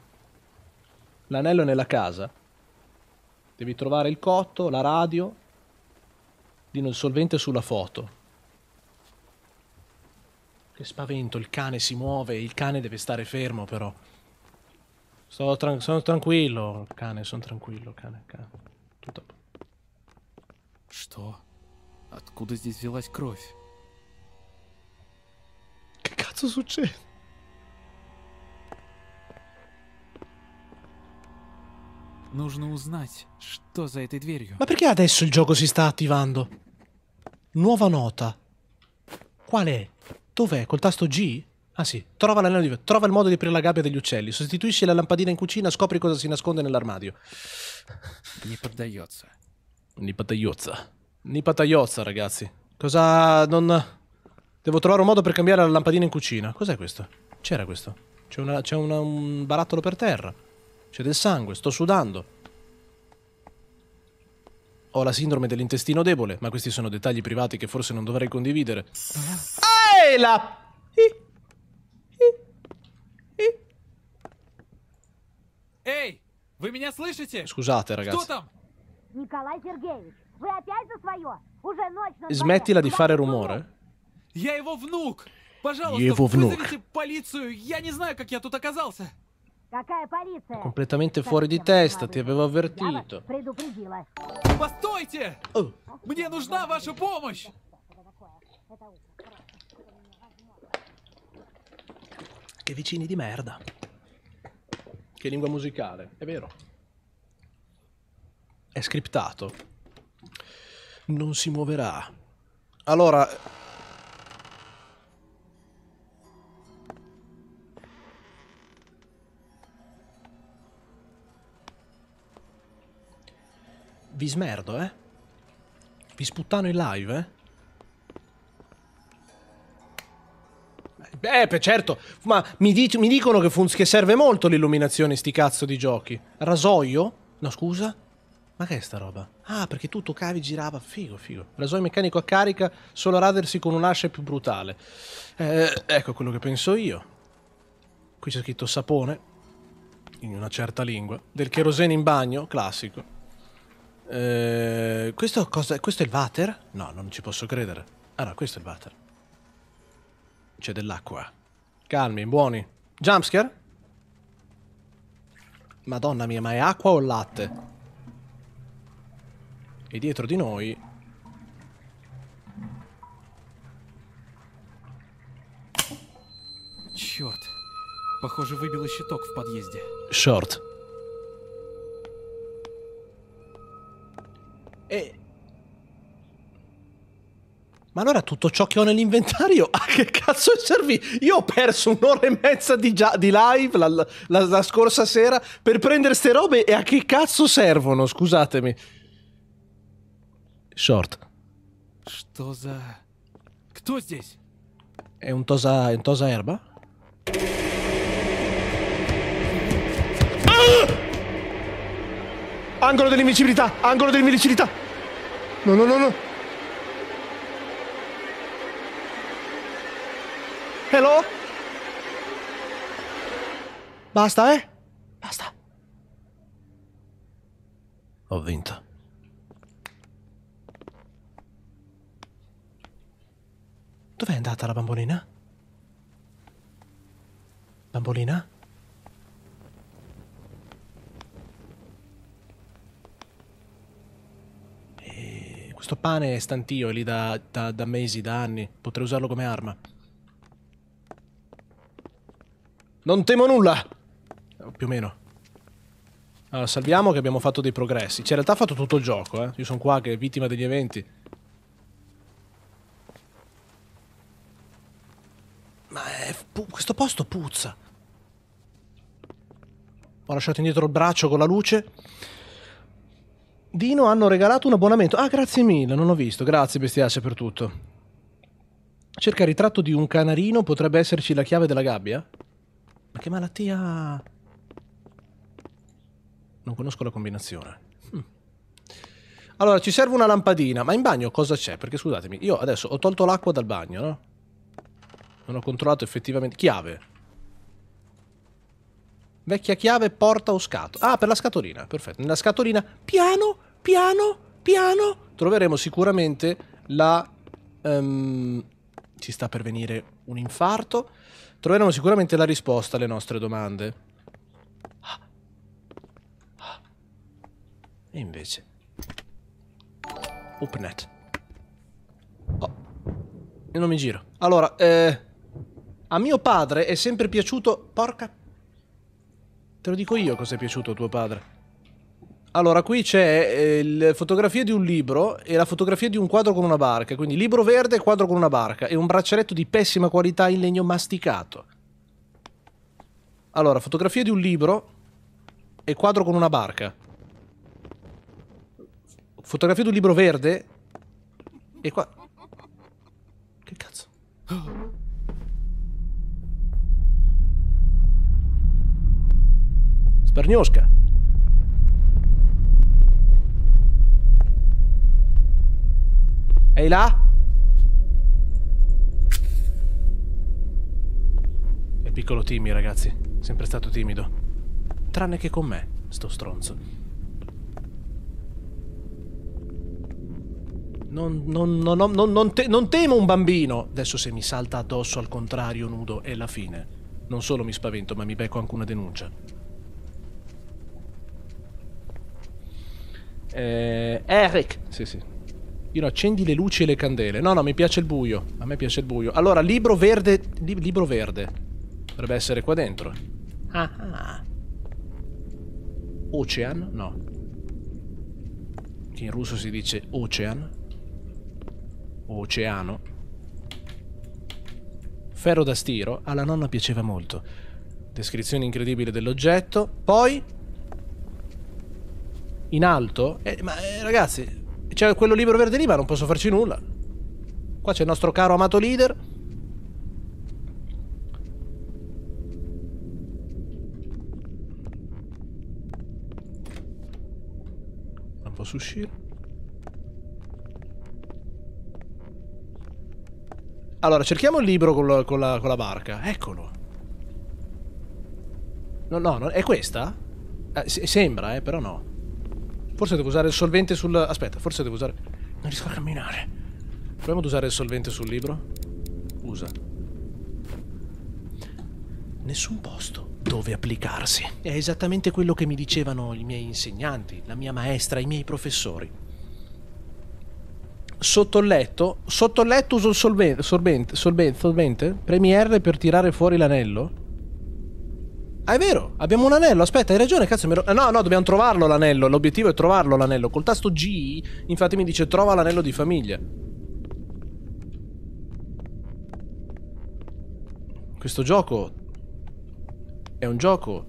L'anello è nella casa. Devi trovare il cotto, la radio. Dino il solvente sulla foto. Che spavento, il cane si muove, il cane deve stare fermo però. Sto tran sono tranquillo, cane, sono tranquillo, cane, cane. Tutto. Sto... Откуда здесь взялась кровь? Какая-то случайно. Нужно узнать, что за этой дверью. Ma perché adesso il gioco si sta attivando? Nuova nota. Qual è? Dov'è? Col tasto G? Ah sì, trova l'anello di... Trova il modo di aprire la gabbia degli uccelli. Sostituisci la lampadina in cucina, scopri cosa si nasconde nell'armadio. Не поддается. Не поддается. Nipataiozza, ragazzi. Cosa... non... Devo trovare un modo per cambiare la lampadina in cucina. Cos'è questo? C'era questo? C'è, una... una... un barattolo per terra. C'è del sangue, sto sudando. Ho la sindrome dell'intestino debole, ma questi sono dettagli privati che forse non dovrei condividere. Ah, Ehi la... Ehi, voi mi слышите? Scusate, ragazzi. Кто там? Smettila di fare rumore. Я его Completamente fuori di testa, ti avevo avvertito. Постойте! Мне нужна ваша помощь! Che vicini di merda. Che lingua musicale, è vero. È scriptato. Non si muoverà. Allora... Vi smerdo, eh? Vi sputtano in live, eh? eh beh, per certo, ma mi, dic mi dicono che, che serve molto l'illuminazione, sti cazzo di giochi. Rasoio? No, scusa? Ma che è sta roba? Ah, perché tu toccavi, girava. Figo, figo. Rasoio meccanico a carica, solo radersi con un'ascia più brutale. Eh, ecco quello che penso io. Qui c'è scritto sapone, in una certa lingua. Del cherosene in bagno, classico. Eh, questo, cosa, questo è il water? No, non ci posso credere. Ah no, questo è il water. C'è dell'acqua. Calmi, buoni. Jumpscare? Madonna mia, ma è acqua o latte? E dietro di noi... Черт. Похоже, выбило щиток в подъезде. Шорт. E... Э. Ma allora tutto ciò che ho nell'inventario, a che cazzo servì? Io ho perso un'ora e mezza di, di live la, la, la, scorsa sera per prendere ste robe e a che cazzo servono? Scusatemi. Short. Что за... Кто здесь? È un tosa, è un tosa erba? Ah! Angolo dell'invincibilità! Angolo dell'invincibilità! No, no, no, no! Hello? Basta, eh? Basta. Ho vinto. Dov'è andata la bambolina? Bambolina? E eh, questo pane è stantio, è lì da, da, da mesi, da anni. Potrei usarlo come arma. Non temo nulla! Oh, più o meno. Allora, salviamo che abbiamo fatto dei progressi. Cioè, in realtà ha fatto tutto il gioco, eh. Io sono qua che è vittima degli eventi. Ma è, questo posto puzza. Ho lasciato indietro il braccio con la luce. Dino hanno regalato un abbonamento. Ah, grazie mille, non ho visto. Grazie, bestiace, per tutto. Cerca ritratto di un canarino, potrebbe esserci la chiave della gabbia? Ma che malattia... Non conosco la combinazione. Hm. Allora, ci serve una lampadina, ma in bagno cosa c'è? Perché scusatemi, io adesso ho tolto l'acqua dal bagno, no? Non ho controllato effettivamente... Chiave. Vecchia chiave, porta o scatola. Ah, per la scatolina. Perfetto. Nella scatolina, piano, piano, piano, troveremo sicuramente la... Um, ci sta per venire un infarto. Troveremo sicuramente la risposta alle nostre domande. E invece... Upnet. Oh. Io non mi giro. Allora, eh... A mio padre è sempre piaciuto... Porca... Te lo dico io cosa è piaciuto a tuo padre. Allora, qui c'è eh, la fotografia di un libro e la fotografia di un quadro con una barca. Quindi libro verde e quadro con una barca. E un braccialetto di pessima qualità in legno masticato. Allora, fotografia di un libro e quadro con una barca. Fotografia di un libro verde e qua... Che cazzo? Oh. Sperniuszkę. là? È piccolo Timmy, ragazzi. Sempre stato timido. Tranne che con me, sto stronzo. Non, non, non, te, non, temo un bambino. Adesso se mi salta addosso al contrario nudo è la fine. Non solo mi spavento, ma mi becco anche una denuncia. Eh, Eric. Sì, sì. Io accendi le luci e le candele. No, no, mi piace il buio. A me piace il buio. Allora, libro verde. Li libro verde. Dovrebbe essere qua dentro. Ah, ah. Ocean? No. Che in russo si dice ocean. Oceano. Ferro da stiro. Alla nonna piaceva molto. Descrizione incredibile dell'oggetto. Poi in alto. Eh, ma eh, ragazzi, c'è quello libro verde lì, ma non posso farci nulla. Qua c'è il nostro caro amato leader. Non posso uscire. Allora, cerchiamo il libro con la, con la, con la barca. Eccolo. No, no, no, è questa? Eh, sembra, eh, però no. Forse devo usare il solvente sul... Aspetta, forse devo usare... Non riesco a camminare. Proviamo ad usare il solvente sul libro. Usa. Nessun posto dove applicarsi. È esattamente quello che mi dicevano i miei insegnanti, la mia maestra, i miei professori. Sotto il letto, sotto il letto uso il solvente, solvente, solvente, solvente, premi R per tirare fuori l'anello. Ah, è vero, abbiamo un anello. Aspetta, hai ragione, cazzo. Mi ero... Eh, no, no, dobbiamo trovarlo l'anello. L'obiettivo è trovarlo l'anello. Col tasto G, infatti, mi dice trova l'anello di famiglia. Questo gioco è un gioco.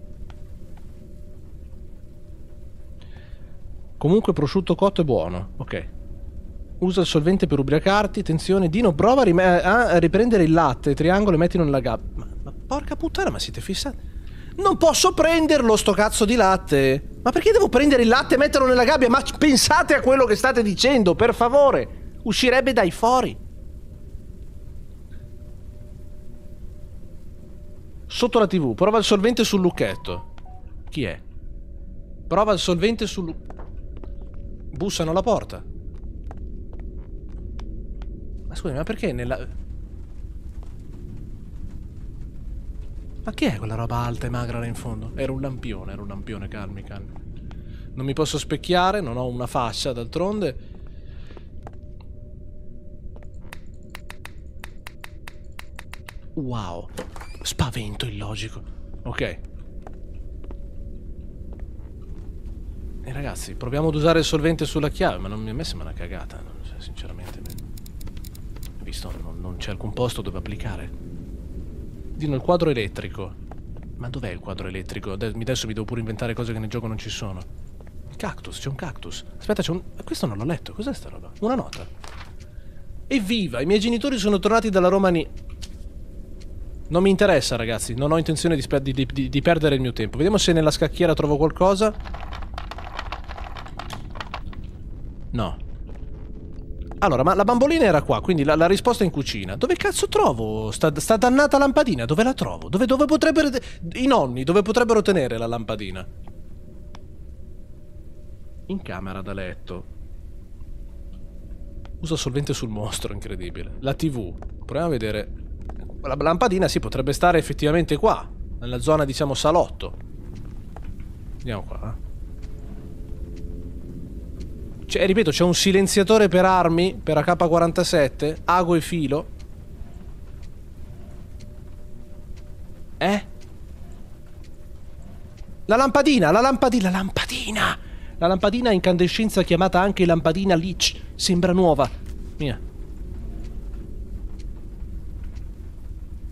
Comunque prosciutto cotto è buono. Ok. Usa il solvente per ubriacarti. Attenzione, Dino, prova a, eh, a riprendere il latte. Triangolo e mettilo nella gabbia. Ma, ma porca puttana, ma siete fissati. Non posso prenderlo sto cazzo di latte. Ma perché devo prendere il latte e metterlo nella gabbia? Ma pensate a quello che state dicendo, per favore. Uscirebbe dai fori. Sotto la tv, prova il solvente sul lucchetto. Chi è? Prova il solvente sul Bussano alla porta. Ma scusami, ma perché nella... Ma chi è quella roba alta e magra là in fondo? Era un lampione, era un lampione, calmi, calmi. Non mi posso specchiare, non ho una fascia, d'altronde. Wow, spavento illogico. Ok. E eh, ragazzi, proviamo ad usare il solvente sulla chiave, ma non, a me sembra una cagata, sinceramente. Visto, non, non c'è alcun posto dove applicare. Dino, il quadro elettrico. Ma dov'è il quadro elettrico? Adesso mi devo pure inventare cose che nel gioco non ci sono. Il cactus, c'è un cactus. Aspetta, c'è un... Questo non l'ho letto. Cos'è sta roba? Una nota. Evviva, i miei genitori sono tornati dalla Romania... Non mi interessa, ragazzi. Non ho intenzione di, di, di, di perdere il mio tempo. Vediamo se nella scacchiera trovo qualcosa. No. Allora, ma la bambolina era qua, quindi la, la risposta è in cucina. Dove cazzo trovo sta, sta dannata lampadina? Dove la trovo? Dove, dove potrebbero... I nonni, dove potrebbero tenere la lampadina? In camera da letto. Usa solvente sul mostro, incredibile. La TV. Proviamo a vedere. La lampadina si sì, potrebbe stare effettivamente qua, nella zona, diciamo, salotto. Andiamo qua. Eh. Cioè, ripeto, c'è un silenziatore per armi, per AK-47, ago e filo. Eh? La lampadina, la lampadina, la lampadina! La lampadina a incandescenza chiamata anche lampadina Leech. Sembra nuova. Mia.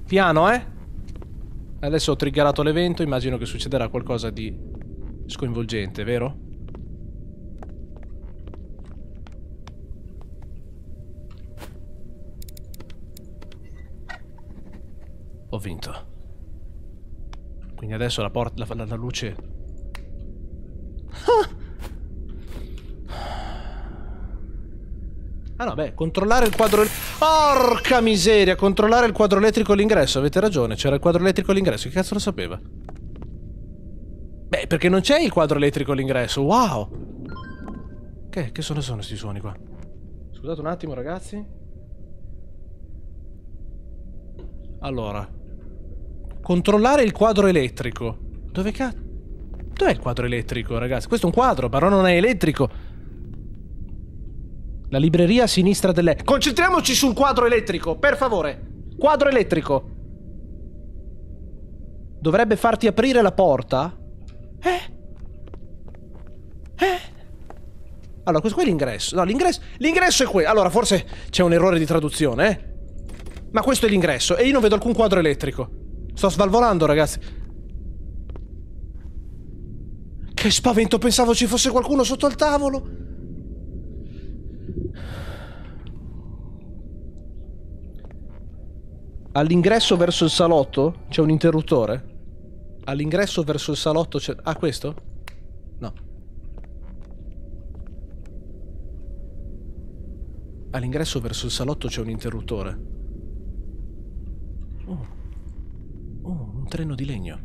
Piano, eh? Adesso ho triggerato l'evento, immagino che succederà qualcosa di sconvolgente, vero? Ho vinto. Quindi adesso la, porta, la, la, la luce... Ah! ah no, beh, controllare il quadro... Porca miseria, controllare il quadro elettrico all'ingresso. Avete ragione, c'era il quadro elettrico all'ingresso. Che cazzo lo sapeva? Beh, perché non c'è il quadro elettrico all'ingresso. Wow! Che, che sono sono questi suoni qua? Scusate un attimo, ragazzi. Allora, Controllare il quadro elettrico. Dove cazzo? Dov'è il quadro elettrico, ragazzi? Questo è un quadro, però non è elettrico. La libreria a sinistra delle... Concentriamoci sul quadro elettrico, per favore. Quadro elettrico. Dovrebbe farti aprire la porta? Eh? Eh? Allora, questo qua è l'ingresso. No, l'ingresso... L'ingresso è quello. Allora, forse c'è un errore di traduzione, eh? Ma questo è l'ingresso e io non vedo alcun quadro elettrico. Sto svalvolando, ragazzi. Che spavento, pensavo ci fosse qualcuno sotto il tavolo. All'ingresso verso il salotto c'è un interruttore. All'ingresso verso il salotto c'è... Ah, questo? No. All'ingresso verso il salotto c'è un interruttore. treno di legno.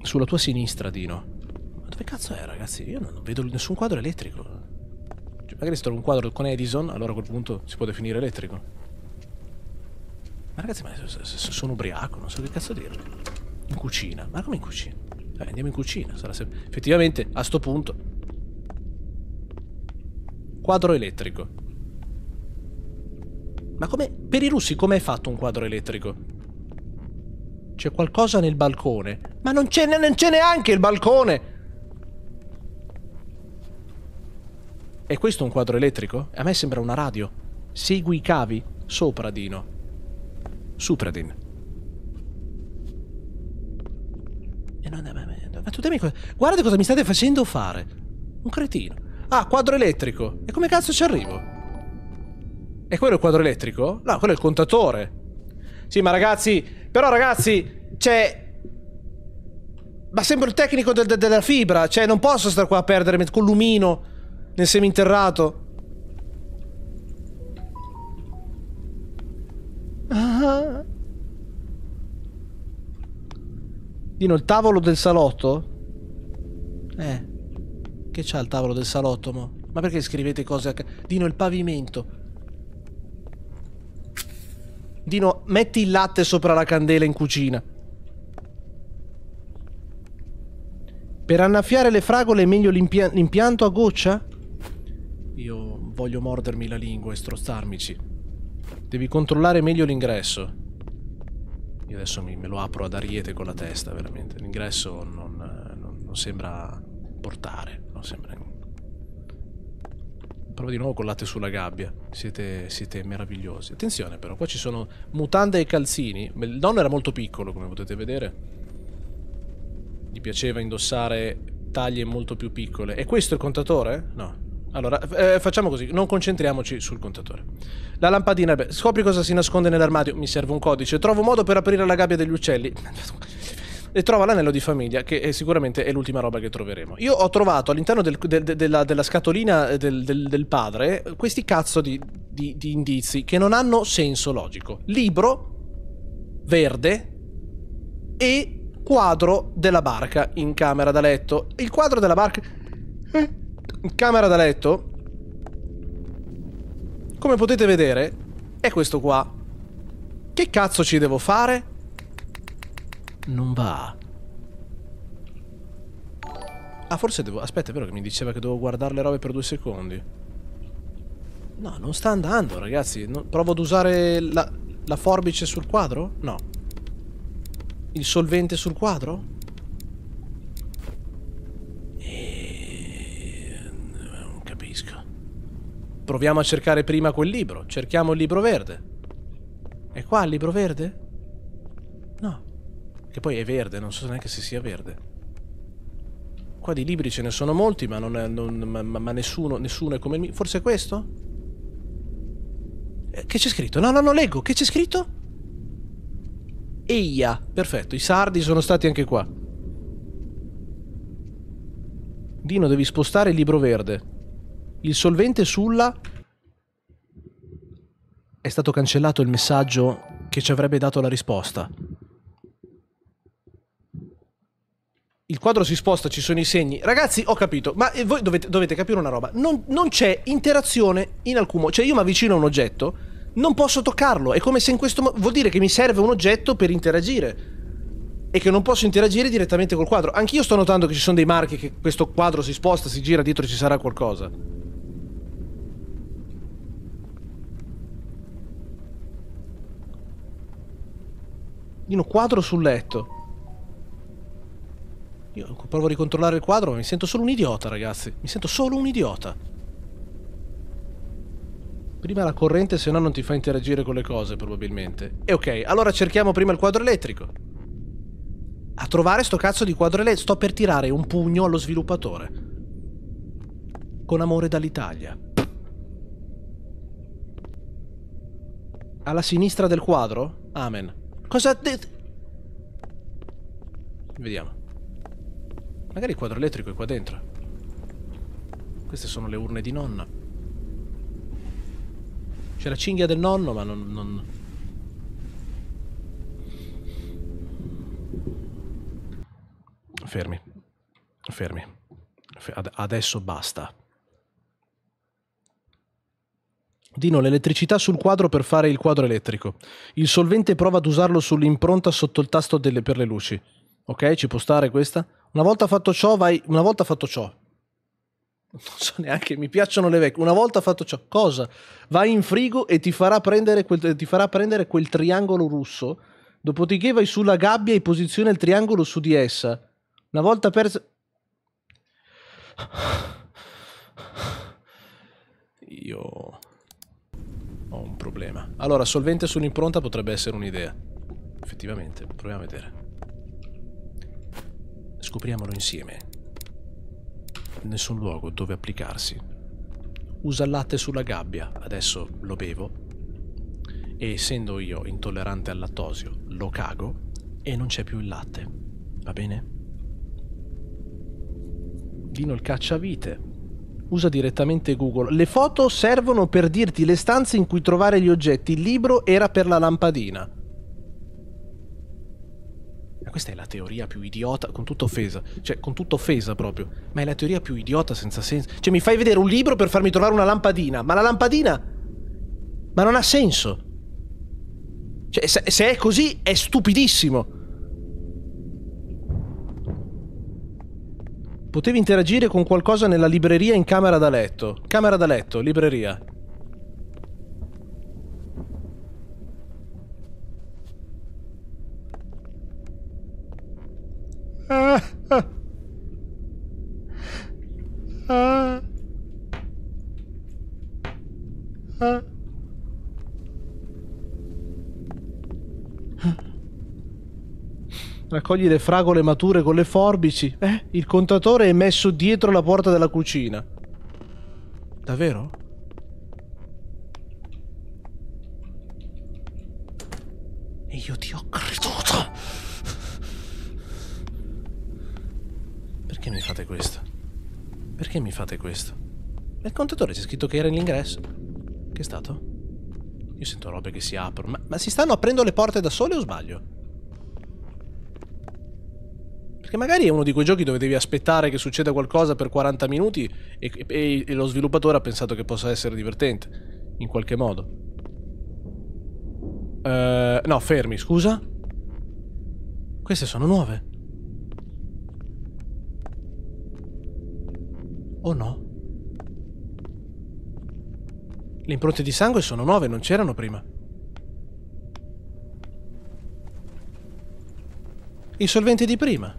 Sulla tua sinistra, Dino. Ma dove cazzo è, ragazzi? Io non vedo nessun quadro elettrico. Cioè, magari se trovo un quadro con Edison, allora a quel punto si può definire elettrico. Ma ragazzi, ma sono ubriaco, non so che cazzo dirvi. In cucina. Ma come in cucina? Eh, andiamo in cucina. Sarà Effettivamente, a sto punto... Quadro elettrico. Ma come... Per i russi come com'è fatto un quadro elettrico? C'è qualcosa nel balcone. Ma non c'è, neanche il balcone! È questo un quadro elettrico? A me sembra una radio. Segui i cavi. Sopra Dino. Supradin. Ma, eh, ma, ma, ma tu dammi cosa... Guarda cosa mi state facendo fare. Un cretino. Ah, quadro elettrico. E come cazzo ci arrivo? E quello è il quadro elettrico? No, quello è il contatore. Sì, ma ragazzi... Però ragazzi, c'è... Cioè, ma sembra il tecnico de de della fibra. Cioè, non posso stare qua a perdere con l'umino nel seminterrato. Ah. Dino, il tavolo del salotto? Eh. Che c'ha il tavolo del salotto, mo? Ma perché scrivete cose a... Dino, il pavimento. Dino, metti il latte sopra la candela in cucina. Per annaffiare le fragole è meglio l'impianto a goccia? Io voglio mordermi la lingua e strozzarmici. Devi controllare meglio l'ingresso. Io adesso mi, me lo apro ad ariete con la testa, veramente. L'ingresso non, non, non sembra portare, non sembra Prova di nuovo con latte sulla gabbia. Siete, siete meravigliosi. Attenzione però, qua ci sono mutande e calzini. Il nonno era molto piccolo, come potete vedere. Gli piaceva indossare taglie molto più piccole. E questo è il contatore? No. Allora, eh, facciamo così, non concentriamoci sul contatore. La lampadina, beh, scopri cosa si nasconde nell'armadio. Mi serve un codice. Trovo un modo per aprire la gabbia degli uccelli e trova l'anello di famiglia, che è sicuramente è l'ultima roba che troveremo. Io ho trovato all'interno del, de, de, della, della, scatolina eh, del, del, del, padre questi cazzo di, di, di indizi che non hanno senso logico. Libro, verde e quadro della barca in camera da letto. Il quadro della barca... In eh, camera da letto... Come potete vedere, è questo qua. Che cazzo ci devo fare? non va. Ah, forse devo... Aspetta, è vero che mi diceva che devo guardare le robe per due secondi. No, non sta andando, ragazzi. No, provo ad usare la, la forbice sul quadro? No. Il solvente sul quadro? E... Eh, non capisco. Proviamo a cercare prima quel libro. Cerchiamo il libro verde. È qua il libro verde? No. Che poi è verde, non so neanche se sia verde. Qua di libri ce ne sono molti, ma, non è, non, ma, ma nessuno, nessuno, è come il mio. Forse è questo? Eh, che c'è scritto? No, no, no, leggo. Che c'è scritto? Eia. Perfetto, i sardi sono stati anche qua. Dino, devi spostare il libro verde. Il solvente sulla... È stato cancellato il messaggio che ci avrebbe dato la risposta. il quadro si sposta, ci sono i segni. Ragazzi, ho capito, ma eh, voi dovete, dovete capire una roba. Non, non c'è interazione in alcun modo. Cioè, io mi avvicino a un oggetto, non posso toccarlo. È come se in questo modo... Vuol dire che mi serve un oggetto per interagire. E che non posso interagire direttamente col quadro. Anch'io sto notando che ci sono dei marchi, che questo quadro si sposta, si gira, dietro ci sarà qualcosa. Dino, quadro sul letto. Io provo a ricontrollare il quadro, ma mi sento solo un idiota, ragazzi. Mi sento solo un idiota. Prima la corrente, se no non ti fa interagire con le cose, probabilmente. E ok, allora cerchiamo prima il quadro elettrico. A trovare sto cazzo di quadro elettrico. Sto per tirare un pugno allo sviluppatore. Con amore dall'Italia. Alla sinistra del quadro? Amen. Cosa... Vediamo. Magari il quadro elettrico è qua dentro. Queste sono le urne di nonna. C'è la cinghia del nonno, ma non, non... Fermi. Fermi. Ad adesso basta. Dino, l'elettricità sul quadro per fare il quadro elettrico. Il solvente prova ad usarlo sull'impronta sotto il tasto delle, per le luci. Ok, ci può stare questa? Una volta fatto ciò, vai. Una volta fatto ciò. Non so neanche, mi piacciono le vecchie. Una volta fatto ciò, cosa? Vai in frigo e ti farà prendere quel, farà prendere quel triangolo russo. Dopodiché vai sulla gabbia e posiziona il triangolo su di essa. Una volta persa. Io ho un problema. Allora, solvente sull'impronta potrebbe essere un'idea. Effettivamente, proviamo a vedere. Scopriamolo insieme. Nessun luogo dove applicarsi. Usa il latte sulla gabbia, adesso lo bevo. E essendo io intollerante al lattosio, lo cago e non c'è più il latte. Va bene? Vino il cacciavite. Usa direttamente Google. Le foto servono per dirti le stanze in cui trovare gli oggetti. Il libro era per la lampadina. Ma questa è la teoria più idiota, con tutta offesa, cioè con tutta offesa proprio. Ma è la teoria più idiota senza senso. Cioè mi fai vedere un libro per farmi trovare una lampadina, ma la lampadina... Ma non ha senso. Cioè se, se è così è stupidissimo. Potevi interagire con qualcosa nella libreria in camera da letto. Camera da letto, libreria. Ah, ah. Ah. Ah. Raccogli le fragole mature con le forbici. Eh, il contatore è messo dietro la porta della cucina. Davvero? E io ti ho creduto. Perché mi fate questo? Perché mi fate questo? Nel contatore c'è scritto che era l'ingresso. Che è stato? Io sento robe che si aprono. Ma, ma si stanno aprendo le porte da sole o sbaglio? Perché magari è uno di quei giochi dove devi aspettare che succeda qualcosa per 40 minuti e, e, e lo sviluppatore ha pensato che possa essere divertente. In qualche modo. Uh, no, fermi, scusa. Queste sono nuove. O no? Le impronte di sangue sono nuove, non c'erano prima. Il solvente di prima.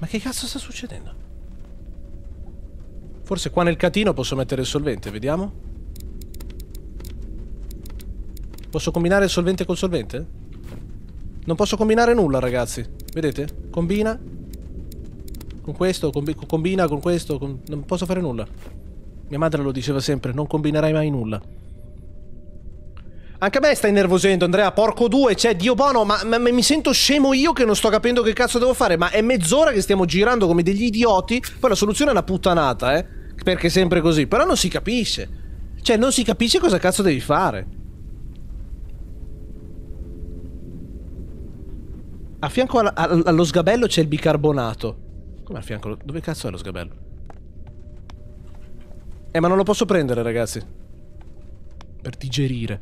Ma che cazzo sta succedendo? Forse qua nel catino posso mettere il solvente, vediamo. Posso combinare il solvente col solvente? Non posso combinare nulla, ragazzi. Vedete? Combina, con questo, combi combina con questo, con... non posso fare nulla. Mia madre lo diceva sempre, non combinerai mai nulla. Anche a me stai innervosendo, Andrea, porco due, cioè, Dio buono, ma, ma, ma, mi sento scemo io che non sto capendo che cazzo devo fare, ma è mezz'ora che stiamo girando come degli idioti, poi la soluzione è una puttanata, eh, perché è sempre così, però non si capisce, cioè, non si capisce cosa cazzo devi fare. A fianco alla, allo sgabello c'è il bicarbonato. Come al fianco? Dove cazzo è lo sgabello? Eh, ma non lo posso prendere, ragazzi. Per digerire.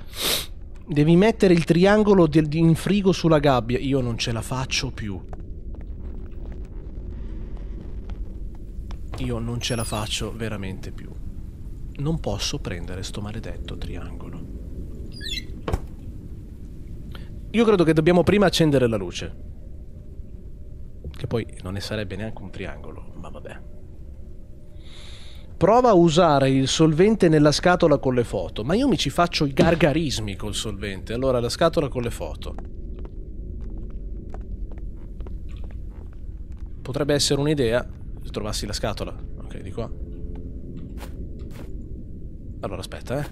Devi mettere il triangolo del, in frigo sulla gabbia. Io non ce la faccio più. Io non ce la faccio veramente più. Non posso prendere sto maledetto triangolo. Io credo che dobbiamo prima accendere la luce che poi non ne sarebbe neanche un triangolo, ma vabbè. Prova a usare il solvente nella scatola con le foto, ma io mi ci faccio i gargarismi col solvente, allora la scatola con le foto. Potrebbe essere un'idea se trovassi la scatola. Ok, di qua. Allora aspetta, eh.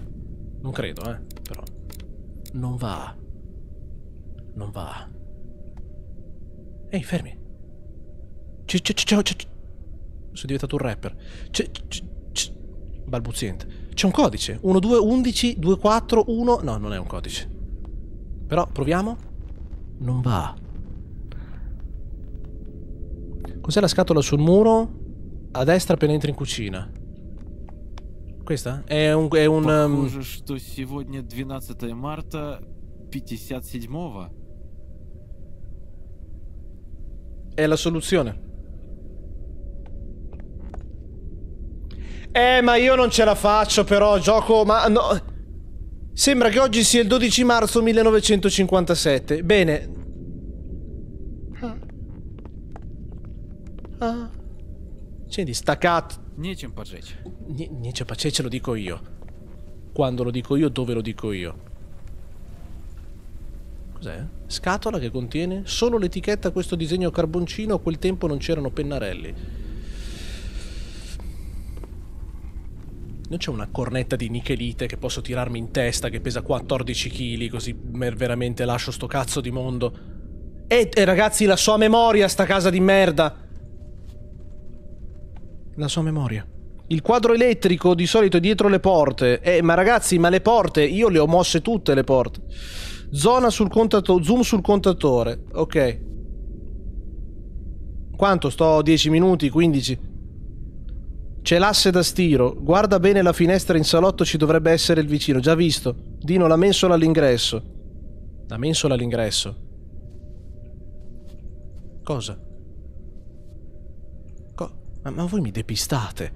Non credo, eh, però. Non va. Non va. Ehi, fermi. Ciao, ciao, ciao, Sono diventato un rapper. C- c- c- balbuziente. C'è un codice. 1, 2, 11, 2, 4, 1... No, non è un codice. Però proviamo. Non va. Cos'è la scatola sul muro? A destra appena entri in cucina. Questa? È un... È un Похоже, ehm, È la soluzione. Eh, ma io non ce la faccio però, gioco... Ma no... Sembra che oggi sia il 12 marzo 1957. Bene. Ah. ah. Scendi, staccato. Niente un pacece. Niente un pacece lo dico io. Quando lo dico io, dove lo dico io. Cos'è? Scatola che contiene solo l'etichetta a questo disegno carboncino, a quel tempo non c'erano pennarelli. Non c'è una cornetta di nichelite che posso tirarmi in testa che pesa 14 kg così veramente lascio sto cazzo di mondo. E, e ragazzi, la sua memoria, sta casa di merda! La sua memoria. Il quadro elettrico di solito è dietro le porte. Eh, ma ragazzi, ma le porte, io le ho mosse tutte le porte. Zona sul contatore, zoom sul contattore. Ok. Quanto? Sto 10 minuti, 15. C'è l'asse da stiro. Guarda bene la finestra in salotto, ci dovrebbe essere il vicino. Già visto. Dino, la mensola all'ingresso. La mensola all'ingresso. Cosa? Co ma, ma voi mi depistate.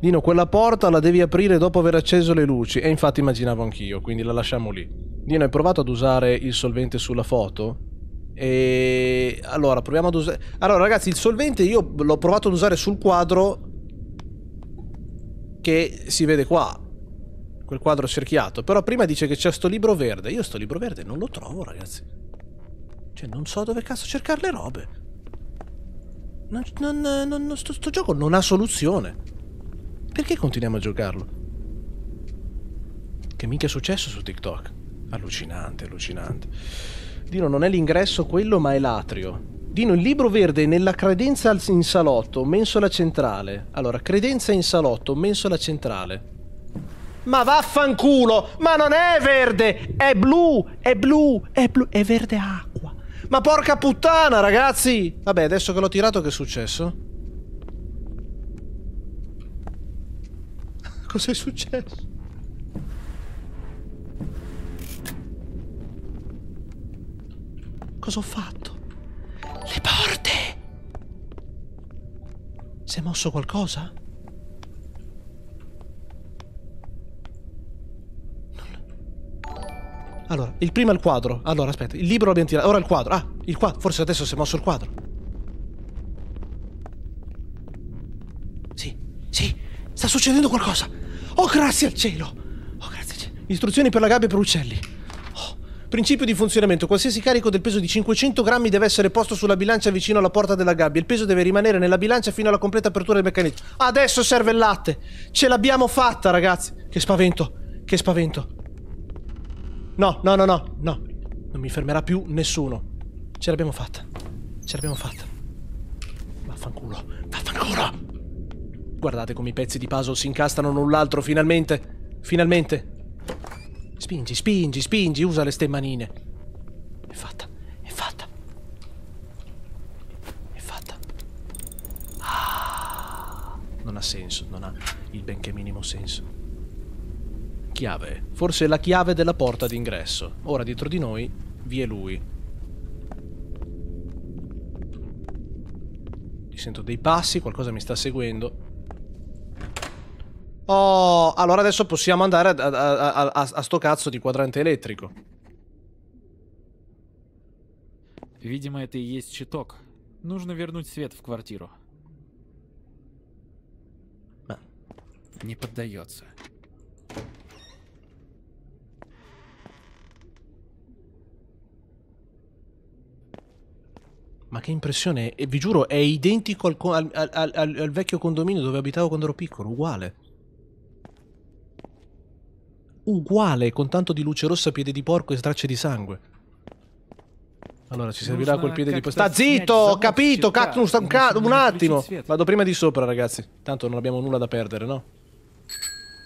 Dino, quella porta la devi aprire dopo aver acceso le luci. E infatti immaginavo anch'io, quindi la lasciamo lì. Dino, hai provato ad usare il solvente sulla foto? E allora proviamo ad usare. Allora, ragazzi, il solvente io l'ho provato ad usare sul quadro che si vede qua, quel quadro cerchiato. Però prima dice che c'è sto libro verde. Io sto libro verde non lo trovo, ragazzi. Cioè, non so dove cazzo cercare le robe. Non, non, non, non sto, sto gioco non ha soluzione. Perché continuiamo a giocarlo? Che minchia è successo su TikTok? Allucinante, allucinante. Dino, non è l'ingresso quello, ma è l'atrio. Dino, il libro verde nella credenza in salotto, mensola centrale. Allora, credenza in salotto, mensola centrale. Ma vaffanculo! Ma non è verde! È blu! È blu! È blu! È verde acqua! Ma porca puttana, ragazzi! Vabbè, adesso che l'ho tirato che è successo? Cos'è successo? Cosa ho fatto? Le porte! Si è mosso qualcosa? Allora, il primo è il quadro. Allora, aspetta, il libro l'abbiamo tirato. Ora il quadro. Ah, il quadro. Forse adesso si è mosso il quadro. Sì, sì, sta succedendo qualcosa. Oh, grazie al cielo. Oh, grazie al cielo. Istruzioni per la gabbia per uccelli. Principio di funzionamento. Qualsiasi carico del peso di 500 grammi deve essere posto sulla bilancia vicino alla porta della gabbia. Il peso deve rimanere nella bilancia fino alla completa apertura del meccanismo. Adesso serve il latte. Ce l'abbiamo fatta, ragazzi. Che spavento. Che spavento. No, no, no, no, no. Non mi fermerà più nessuno. Ce l'abbiamo fatta. Ce l'abbiamo fatta. Vaffanculo. Vaffanculo. Guardate come i pezzi di puzzle si incastrano l'un l'altro, finalmente. Finalmente. Spingi, spingi, spingi, usa le ste manine. È fatta, è fatta. È fatta. Ah, non ha senso, non ha il benché minimo senso. Chiave. Forse la chiave della porta d'ingresso. Ora dietro di noi vi è lui. Ti sento dei passi, qualcosa mi sta seguendo. Oh, allora adesso possiamo andare a, a, a, a, a sto cazzo di quadrante elettrico. Видимо, это и есть щиток. Нужно вернуть свет в квартиру. Не поддается. Ma che impressione, e eh, vi giuro, è identico al, al, al, al vecchio condominio dove abitavo quando ero piccolo, uguale uguale con tanto di luce rossa, piede di porco e stracce di sangue. Allora ci servirà quel piede di porco. Sta zitto, ho capito, cactus, un, un attimo. Vado prima di sopra ragazzi, tanto non abbiamo nulla da perdere, no?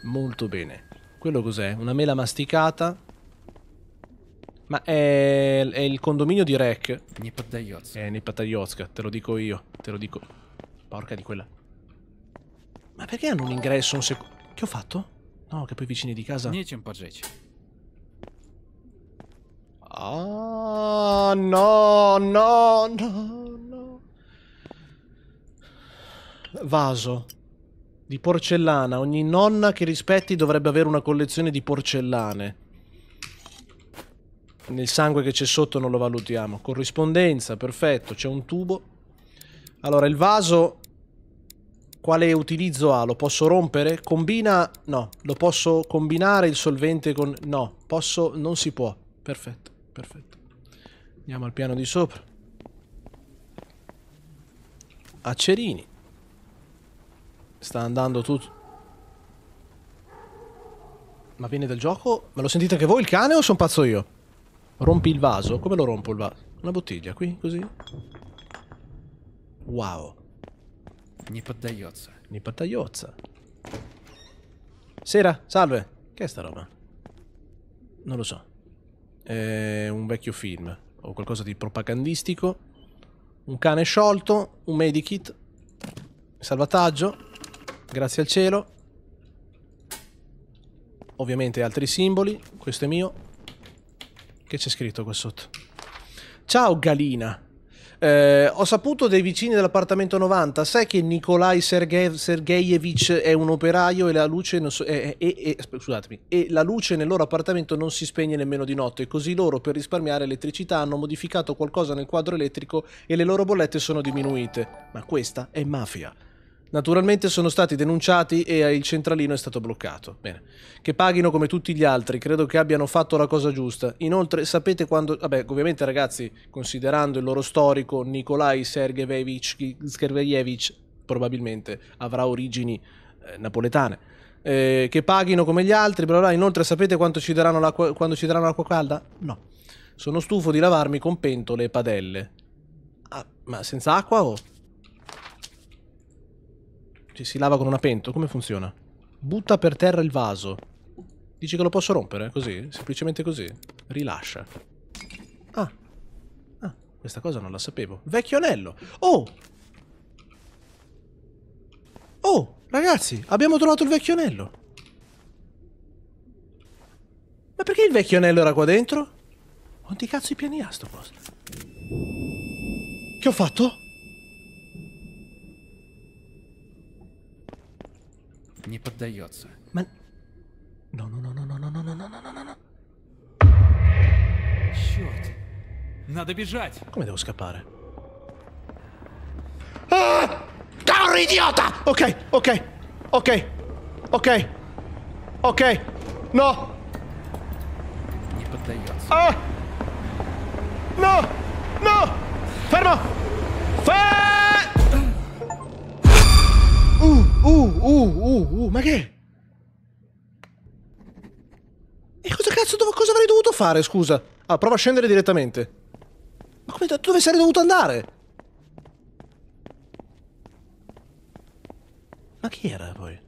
Molto bene. Quello cos'è? Una mela masticata. Ma è, è il condominio di Rec. Nipatayotska. Eh, Nipatayotska, te lo dico io, te lo dico. Porca di quella. Ma perché hanno un ingresso un secondo? Che ho fatto? No, che poi vicini di casa... Nie cię patrzeć. Ah, no, no, no, no. Vaso. Di porcellana. Ogni nonna che rispetti dovrebbe avere una collezione di porcellane. Nel sangue che c'è sotto non lo valutiamo. Corrispondenza, perfetto. C'è un tubo. Allora, il vaso quale utilizzo ha? Lo posso rompere? Combina... No. Lo posso combinare il solvente con... No. Posso... Non si può. Perfetto, perfetto. Andiamo al piano di sopra. Acerini. Sta andando tutto... Ma viene dal gioco? Me lo sentite anche voi il cane o sono pazzo io? Rompi il vaso? Come lo rompo il vaso? Una bottiglia qui, così? Wow. Не поддается. Не поддается. Sera, salve. Che è sta roba? Non lo so. È un vecchio film o qualcosa di propagandistico. Un cane sciolto, un medikit, salvataggio, grazie al cielo. Ovviamente altri simboli, questo è mio. Che c'è scritto qua sotto? Ciao Galina, eh, ho saputo dei vicini dell'appartamento 90, sai che Nikolai Sergei, è un operaio e la, so, eh, eh, e la luce nel loro appartamento non si spegne nemmeno di notte, così loro per risparmiare elettricità hanno modificato qualcosa nel quadro elettrico e le loro bollette sono diminuite. Ma questa è mafia. Naturalmente sono stati denunciati e il centralino è stato bloccato. Bene. Che paghino come tutti gli altri, credo che abbiano fatto la cosa giusta. Inoltre, sapete quando... Vabbè, ovviamente ragazzi, considerando il loro storico, Nikolai Sergeyevich probabilmente avrà origini eh, napoletane. Eh, che paghino come gli altri, bla bla. Inoltre, sapete quanto ci daranno quando ci daranno l'acqua calda? No. Sono stufo di lavarmi con pentole e padelle. Ah, ma senza acqua o? Oh? Ci si lava con una pentola? Come funziona? Butta per terra il vaso. Dici che lo posso rompere? Così? Semplicemente così? Rilascia. Ah. Ah, questa cosa non la sapevo. Vecchio anello! Oh! Oh, ragazzi, abbiamo trovato il vecchio anello. Ma perché il vecchio anello era qua dentro? Quanti cazzo i piani ha sto posto? Che ho fatto? Не поддается. Man... No, no, no, no, no, no, no, no, no, no, no, no. Черт. Надо бежать. Come devo scappare? Ah! Corri, idiota! Ok, ok, ok, ok, ok, no! Не поддается. А! No! No! Fermo! Fermo! Uh, uh, uh, uh, ma che? E cosa cazzo, dove, cosa avrei dovuto fare, scusa? Ah, prova a scendere direttamente. Ma come, dove sarei dovuto andare? Ma chi era poi?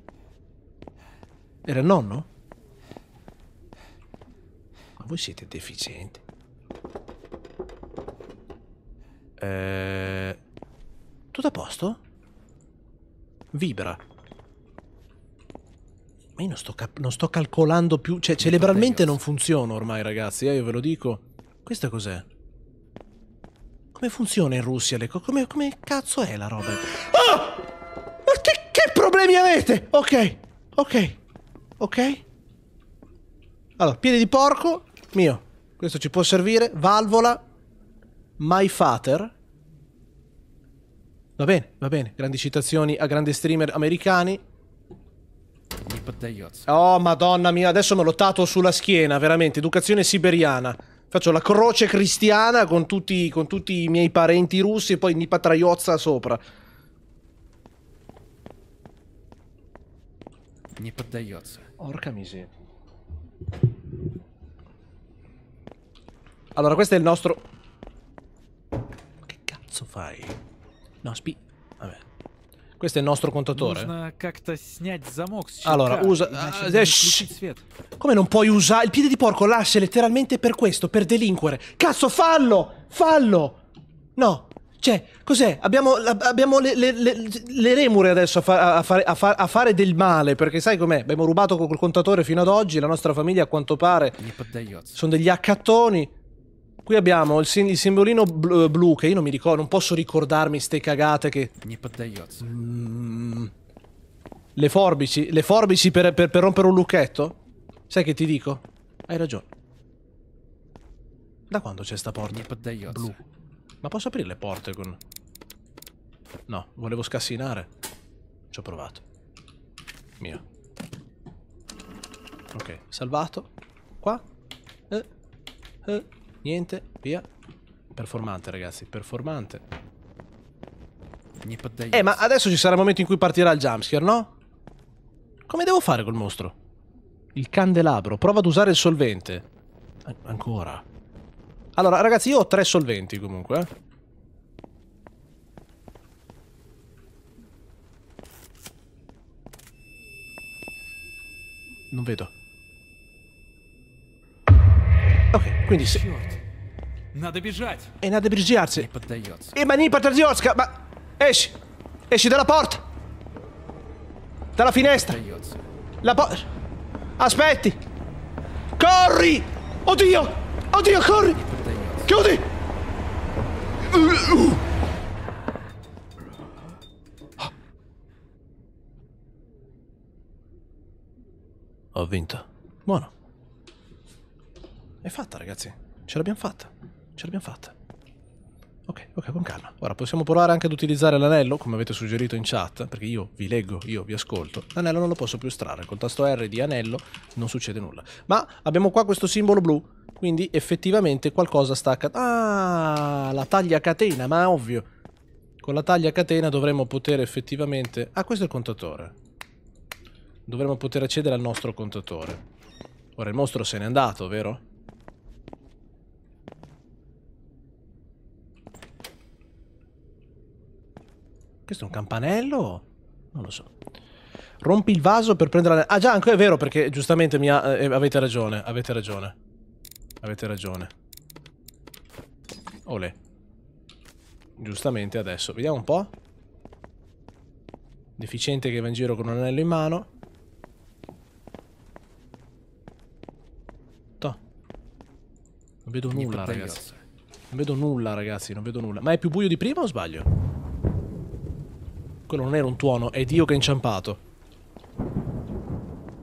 Era il nonno? Ma voi siete deficienti. Eh... Tutto a posto? Vibra. Ma io non sto, non sto calcolando più... Cioè, cerebralmente non funziona ormai, ragazzi, eh, io ve lo dico. Questo cos'è? Come funziona in Russia le cose? Come, come, cazzo è la roba? Oh! Ma che, che problemi avete? Ok, ok, ok. Allora, piede di porco, mio. Questo ci può servire. Valvola, my father. Va bene, va bene. Grandi citazioni a grandi streamer americani. Oh, madonna mia, adesso me l'ho tato sulla schiena, veramente. Educazione siberiana. Faccio la croce cristiana con tutti, con tutti i miei parenti russi e poi Nipatraiozza sopra. Nipatraiozza. Porca miseria. Allora, questo è il nostro... Che cazzo fai? No, spi... Vabbè. Questo è il nostro contatore. Allora, usa... Eh, Come non puoi usare... Il piede di porco lascia letteralmente per questo, per delinquere. Cazzo, fallo! Fallo! No. Cioè, cos'è? Abbiamo, abbiamo, le, le, le, le remure adesso a, fa, a, fare, a, fa, a, fare, del male, perché sai com'è? Abbiamo rubato col contatore fino ad oggi, la nostra famiglia a quanto pare sono degli accattoni. Qui abbiamo il, sim il simbolino bl eh, blu che io non mi ricordo, non posso ricordarmi ste cagate che... Mm. Le forbici, le forbici per, per, per rompere un lucchetto? Sai che ti dico? Hai ragione. Da quando c'è sta porta? Blu. Ma posso aprire le porte con... No, volevo scassinare. Ci ho provato. Mio. Ok, salvato. Qua. Eh. Eh. Niente, via. Performante, ragazzi, performante. Eh, ma adesso ci sarà il momento in cui partirà il jumpscare, no? Come devo fare col mostro? Il candelabro. Prova ad usare il solvente. An ancora. Allora, ragazzi, io ho tre solventi comunque, eh. Non vedo. Ok, quindi sì. Надо бежать. E надо бежать. E ma не поддается. Ma... Esci. Esci dalla porta. Dalla finestra. La porta. Aspetti. Corri. Oddio. Oddio, corri. Chiudi. Ho vinto. Buono. È fatta, ragazzi. Ce l'abbiamo fatta. Ce l'abbiamo fatta. Ok, ok, con calma. Ora possiamo provare anche ad utilizzare l'anello, come avete suggerito in chat, perché io vi leggo, io vi ascolto. L'anello non lo posso più estrarre, col tasto R di anello non succede nulla. Ma abbiamo qua questo simbolo blu, quindi effettivamente qualcosa sta accadendo. Ah, la taglia catena, ma ovvio. Con la taglia catena dovremmo poter effettivamente... Ah, questo è il contatore. Dovremmo poter accedere al nostro contatore. Ora il mostro se n'è andato, vero? Questo è un campanello? Non lo so. Rompi il vaso per prendere la... Ah già, anche è vero perché giustamente mi ha... Eh, eh, avete ragione, avete ragione. Avete ragione. Ole. Giustamente adesso. Vediamo un po'. Deficiente che va in giro con un anello in mano. Toh. Non vedo nulla, ragazzi. Non vedo nulla, ragazzi, non vedo nulla. Ma è più buio di prima o sbaglio? Quello non era un tuono, è Dio che è inciampato.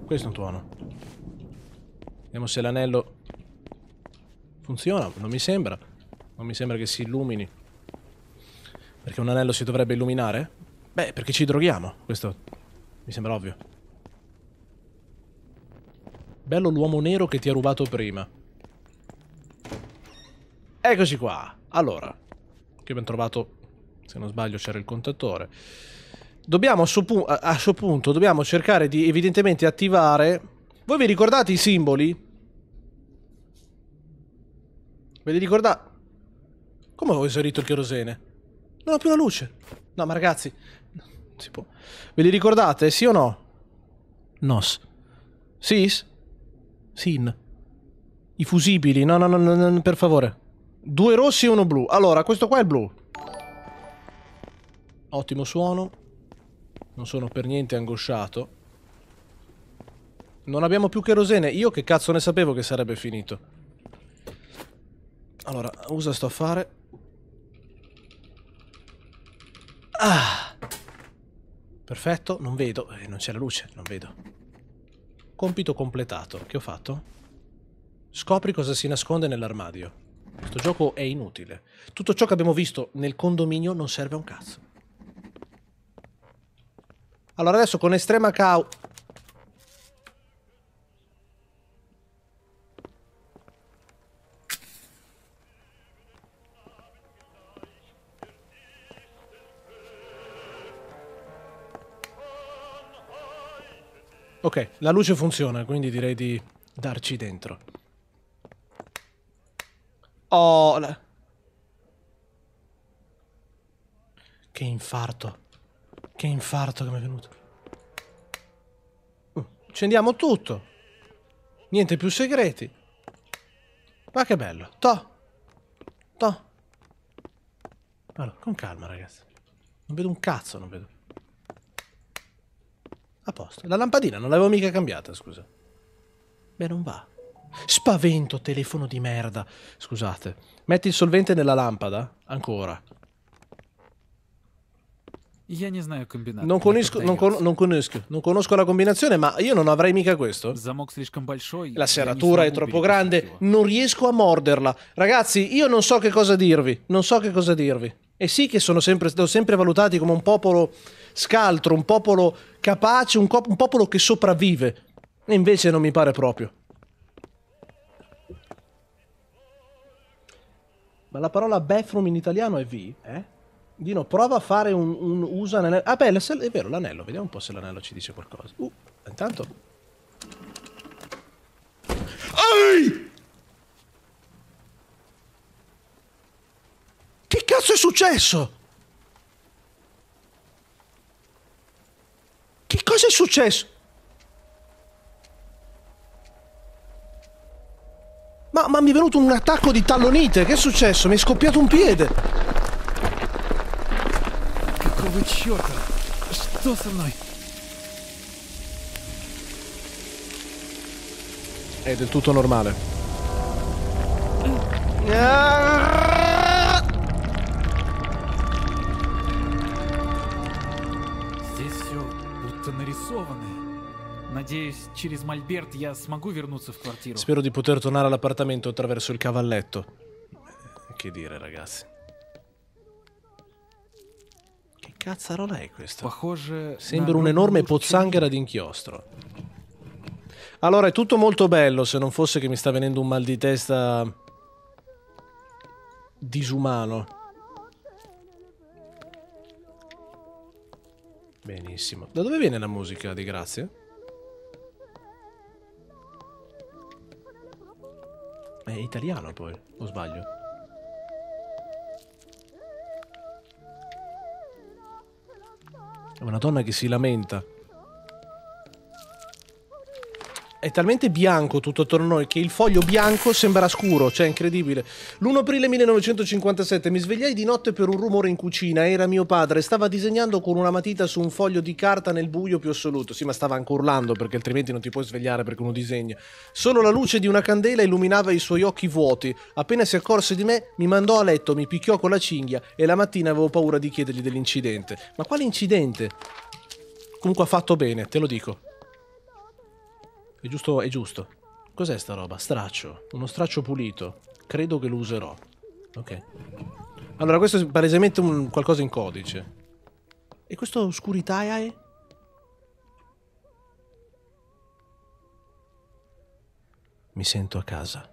Questo è un tuono. Vediamo se l'anello funziona. Non mi sembra. Non mi sembra che si illumini. Perché un anello si dovrebbe illuminare? Beh, perché ci droghiamo. Questo mi sembra ovvio. Bello l'uomo nero che ti ha rubato prima. Eccoci qua. Allora, che abbiamo trovato, se non sbaglio c'era il contattore dobbiamo a suo punto dobbiamo cercare di evidentemente attivare... Voi vi ricordate i simboli? Ve li ricordate? Come ho esaurito il cherosene? Non ho più la luce. No, ma ragazzi... si può. Ve li ricordate, sì o no? Nos. Sis? Sin. I fusibili. No, no, no, no, per favore. Due rossi e uno blu. Allora, questo qua è blu. Ottimo suono. Non sono per niente angosciato. Non abbiamo più cherosene. Io che cazzo ne sapevo che sarebbe finito. Allora, usa sto affare. Ah! Perfetto, non vedo. Eh, non c'è la luce, non vedo. Compito completato. Che ho fatto? Scopri cosa si nasconde nell'armadio. Questo gioco è inutile. Tutto ciò che abbiamo visto nel condominio non serve a un cazzo. Allora adesso con estrema cau... Ok, la luce funziona, quindi direi di darci dentro. Oh... Che infarto. Che infarto che mi è venuto. accendiamo mm, tutto. Niente più segreti. Ma che bello. To. To. Allora, con calma, ragazzi. Non vedo un cazzo, non vedo. A posto. La lampadina non l'avevo mica cambiata, scusa. Beh, non va. Spavento, telefono di merda. Scusate. Metti il solvente nella lampada? Ancora. Io ne so combinazione. Non conosco, non, con, non, conosco, non conosco la combinazione, ma io non avrei mica questo. La serratura è troppo grande, non riesco a morderla. Ragazzi, io non so che cosa dirvi, non so che cosa dirvi. E sì che sono sempre, sono sempre valutati come un popolo scaltro, un popolo capace, un, un popolo che sopravvive. E invece non mi pare proprio. Ma la parola befrum in italiano è vi, eh? Dino, prova a fare un, un usa un anello. Ah beh, è vero, l'anello. Vediamo un po' se l'anello ci dice qualcosa. Uh, intanto... Ehi! Che cazzo è successo? Che cosa è successo? Ma, ma mi è venuto un attacco di tallonite. Che è successo? Mi è scoppiato un piede. Какого черта? Что со мной? È del tutto normale. Здесь все будто нарисовано. Надеюсь, через Мольберт я смогу вернуться в квартиру. Spero di poter tornare all'appartamento attraverso il cavalletto. Che dire, ragazzi cazzarola è questo? Похоже Sembra un'enorme pozzanghera di inchiostro. Allora, è tutto molto bello, se non fosse che mi sta venendo un mal di testa disumano. Benissimo. Da dove viene la musica di grazie? È italiano poi, o sbaglio? È una donna che si lamenta è talmente bianco tutto attorno a noi che il foglio bianco sembra scuro, cioè incredibile. L'1 aprile 1957 mi svegliai di notte per un rumore in cucina, era mio padre, stava disegnando con una matita su un foglio di carta nel buio più assoluto. Sì, ma stava anche urlando perché altrimenti non ti puoi svegliare perché uno disegna. Solo la luce di una candela illuminava i suoi occhi vuoti. Appena si accorse di me, mi mandò a letto, mi picchiò con la cinghia e la mattina avevo paura di chiedergli dell'incidente. Ma quale incidente? Comunque ha fatto bene, te lo dico. È giusto, è giusto. Cos'è sta roba? Straccio. Uno straccio pulito. Credo che lo userò. Ok. Allora, questo è palesemente un qualcosa in codice. E questo oscurità è? Mi sento a casa.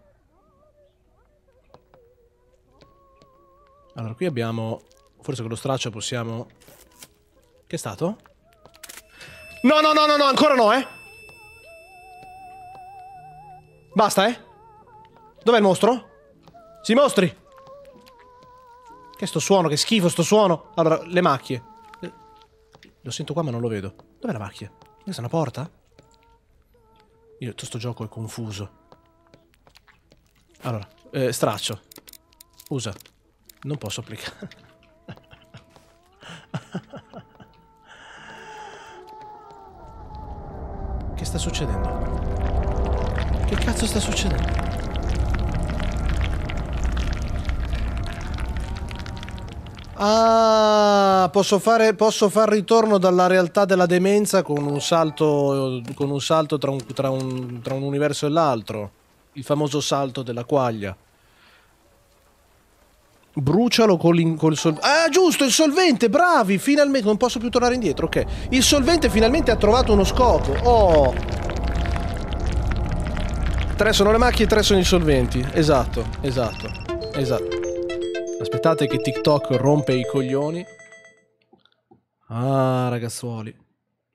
Allora, qui abbiamo... Forse con lo straccio possiamo... Che è stato? No, no, no, no, no, ancora no, eh! Basta, eh? Dov'è il mostro? Si mostri! Che sto suono, che schifo sto suono! Allora, le macchie. Lo sento qua ma non lo vedo. Dov'è la macchia? Questa è una porta? Io, tutto sto gioco è confuso. Allora, eh, straccio. Usa. Non posso applicare. che sta succedendo? Che cazzo sta succedendo? Ah, posso fare, posso far ritorno dalla realtà della demenza con un salto, con un salto tra, un, tra, un, tra un universo e l'altro. Il famoso salto della quaglia. Brucialo col, col solvente. Ah, giusto, il solvente, bravi, finalmente. Non posso più tornare indietro, ok. Il solvente finalmente ha trovato uno scopo. Oh, Tre sono le macchie e tre sono i solventi. Esatto, esatto, esatto. Aspettate che TikTok rompe i coglioni. Ah, ragazzuoli.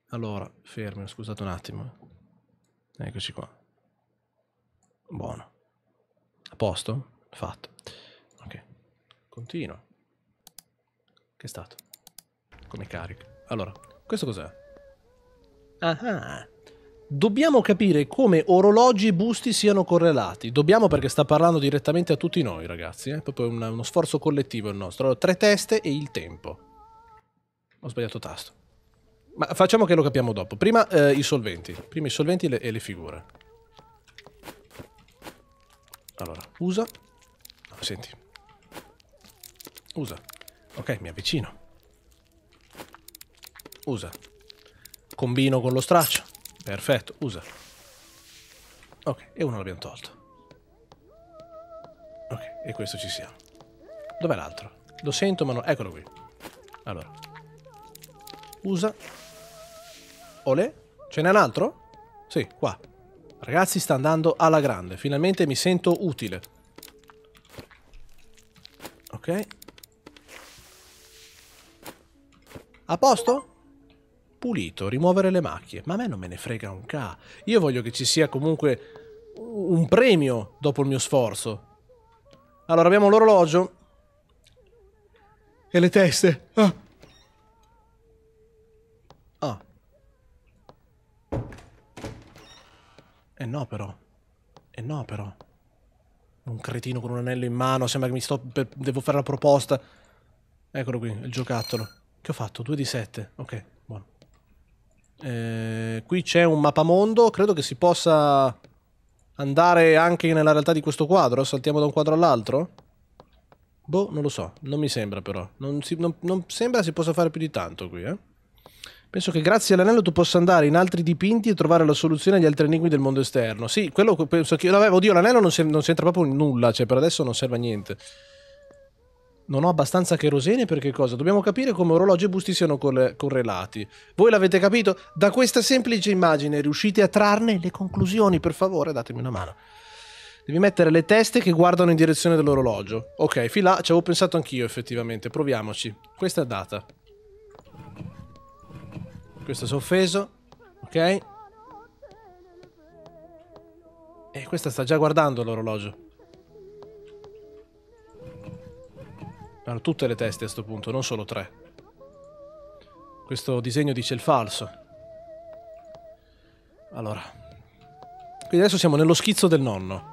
Allora, fermi, scusate un attimo. Eccoci qua. Buono. A posto? Fatto. Ok. Continua. Che è stato? Come carica. Allora, questo cos'è? Ah ah dobbiamo capire come orologi e busti siano correlati. Dobbiamo perché sta parlando direttamente a tutti noi, ragazzi. Eh. È proprio una, uno sforzo collettivo il nostro. Allora, tre teste e il tempo. Ho sbagliato tasto. Ma facciamo che lo capiamo dopo. Prima eh, i solventi. Prima i solventi le, e le figure. Allora, usa. No, senti. Usa. Ok, mi avvicino. Usa. Combino con lo straccio. Perfetto, usa. Ok, e uno l'abbiamo tolto. Ok, e questo ci siamo. Dov'è l'altro? Lo sento ma non... Eccolo qui. Allora. Usa. Ole. Ce n'è un altro? Sì, qua. Ragazzi, sta andando alla grande. Finalmente mi sento utile. Ok. A posto? pulito, rimuovere le macchie, ma a me non me ne frega un ca. Io voglio che ci sia comunque un premio dopo il mio sforzo. Allora abbiamo l'orologio e le teste. Ah. ah. Eh no però. Eh no però. Un cretino con un anello in mano, sembra che mi sto per... devo fare la proposta. Eccolo qui, il giocattolo. Che ho fatto? 2 di 7, ok. Eh, qui c'è un mappamondo, credo che si possa andare anche nella realtà di questo quadro, saltiamo da un quadro all'altro? Boh, non lo so, non mi sembra però, non, si, non, non sembra si possa fare più di tanto qui, eh? Penso che grazie all'anello tu possa andare in altri dipinti e trovare la soluzione agli altri enigmi del mondo esterno. Sì, quello penso che io l'avevo. Oddio, l'anello non, non, si proprio in nulla, cioè per adesso non serve a niente. Non ho abbastanza cherosene perché cosa? Dobbiamo capire come orologi e busti siano correlati. Voi l'avete capito? Da questa semplice immagine riuscite a trarne le conclusioni, per favore, datemi una mano. Devi mettere le teste che guardano in direzione dell'orologio. Ok, fin là ci avevo pensato anch'io effettivamente, proviamoci. Questa è data. Questa si è offeso. Ok. E questa sta già guardando l'orologio. Erano tutte le teste a questo punto, non solo tre. Questo disegno dice il falso. Allora. Quindi adesso siamo nello schizzo del nonno.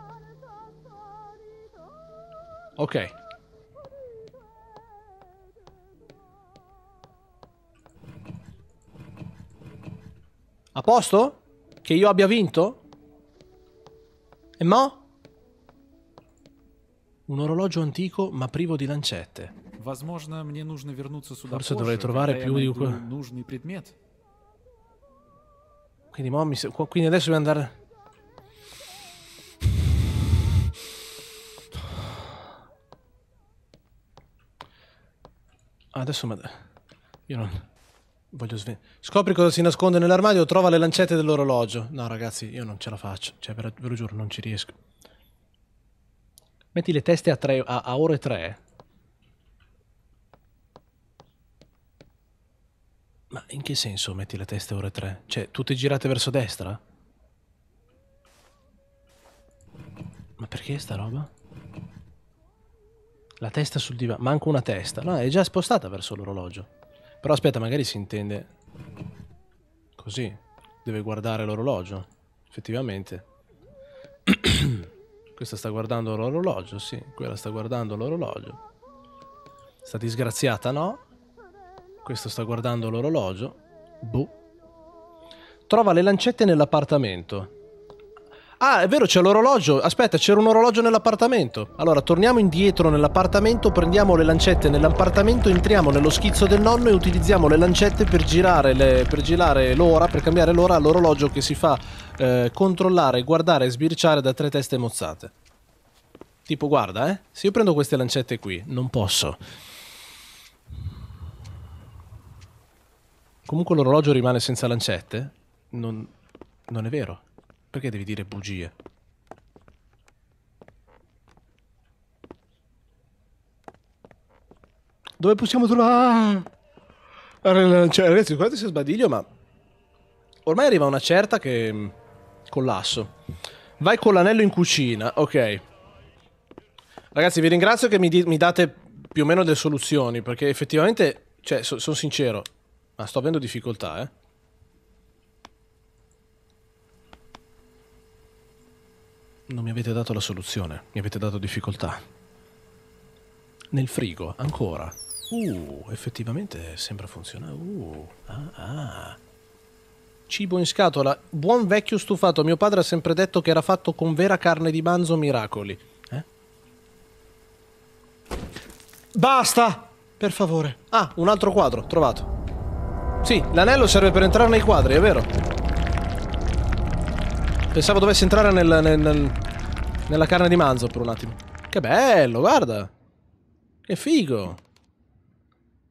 Ok. A posto? Che io abbia vinto? E mo'? Un orologio antico ma privo di lancette. Forse dovrei trovare più di un... Quindi, mo, mi... Quindi adesso devo andare... Ah, adesso ma... Io non... Voglio sve... Scopri cosa si nasconde nell'armadio, trova le lancette dell'orologio. No ragazzi, io non ce la faccio. Cioè, ve lo giuro, non ci riesco. Metti le teste a, tre, a, a ore 3. Ma in che senso metti le teste a ore 3? Cioè, tutte girate verso destra? Ma perché sta roba? La testa sul divano. Manca una testa. No, è già spostata verso l'orologio. Però aspetta, magari si intende... Così. Deve guardare l'orologio. Effettivamente. Questa sta guardando l'orologio, sì. Quella sta guardando l'orologio. Sta disgraziata, no? Questo sta guardando l'orologio. Boh. Trova le lancette nell'appartamento. Ah, è vero, c'è l'orologio. Aspetta, c'era un orologio nell'appartamento. Allora, torniamo indietro nell'appartamento, prendiamo le lancette nell'appartamento, entriamo nello schizzo del nonno e utilizziamo le lancette per girare, le, per girare l'ora, per cambiare l'ora all'orologio che si fa eh, controllare, guardare e sbirciare da tre teste mozzate. Tipo, guarda, eh, se io prendo queste lancette qui, non posso. Comunque l'orologio rimane senza lancette? Non, non è vero. Perché devi dire bugie? Dove possiamo trovare... Ah, cioè, ragazzi, scusate se sbadiglio, ma... Ormai arriva una certa che... Mm, collasso. Vai con l'anello in cucina, ok. Ragazzi, vi ringrazio che mi, mi date più o meno delle soluzioni, perché effettivamente... Cioè, so sono sincero, ma sto avendo difficoltà, eh. Non mi avete dato la soluzione, mi avete dato difficoltà. Nel frigo, ancora. Uh, effettivamente sembra funzionare. Uh, ah, ah. Cibo in scatola. Buon vecchio stufato. Mio padre ha sempre detto che era fatto con vera carne di manzo miracoli. Eh? Basta! Per favore. Ah, un altro quadro, trovato. Sì, l'anello serve per entrare nei quadri, è vero? Pensavo dovesse entrare nel, nel, nel, nella carne di manzo per un attimo. Che bello, guarda. Che figo.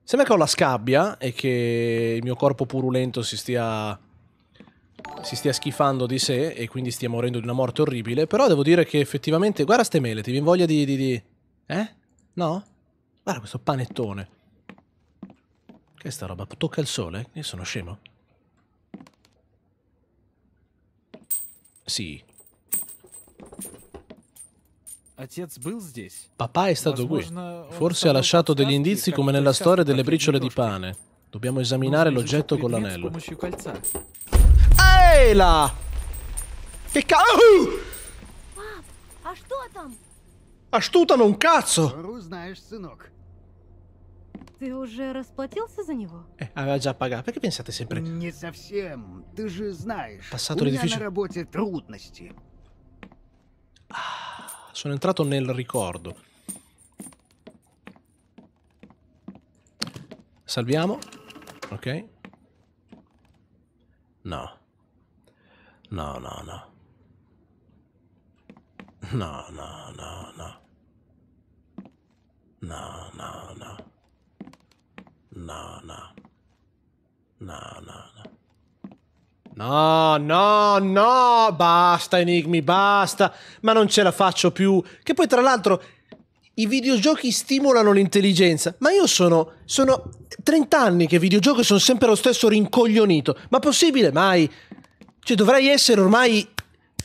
Sembra che ho la scabbia e che il mio corpo purulento si stia... Si stia schifando di sé e quindi stia morendo di una morte orribile. Però devo dire che effettivamente... Guarda ste mele, ti voglia di, di, di... Eh? No? Guarda questo panettone. Che è sta roba? Tocca il sole? Io sono scemo. Sì. Papà è stato qui. Forse ha lasciato degli indizi come nella storia delle briciole di pane. Dobbiamo esaminare l'oggetto con l'anello. Eila! Che cazzo! Ah! Ashtutano un cazzo! Ты уже расплатился за него? Eh, aveva già pagato. Perché pensate sempre? Не совсем. Ты же знаешь, Passato у меня на работе трудности. sono entrato nel ricordo. Salviamo. Ok. No. No, no, no. No, no, no, no. No, no, no. No, no. No, no, no. No, no, no, basta enigmi, basta. Ma non ce la faccio più. Che poi tra l'altro i videogiochi stimolano l'intelligenza. Ma io sono. sono 30 anni che i videogiochi sono sempre lo stesso rincoglionito. Ma possibile mai? Cioè, dovrei essere ormai.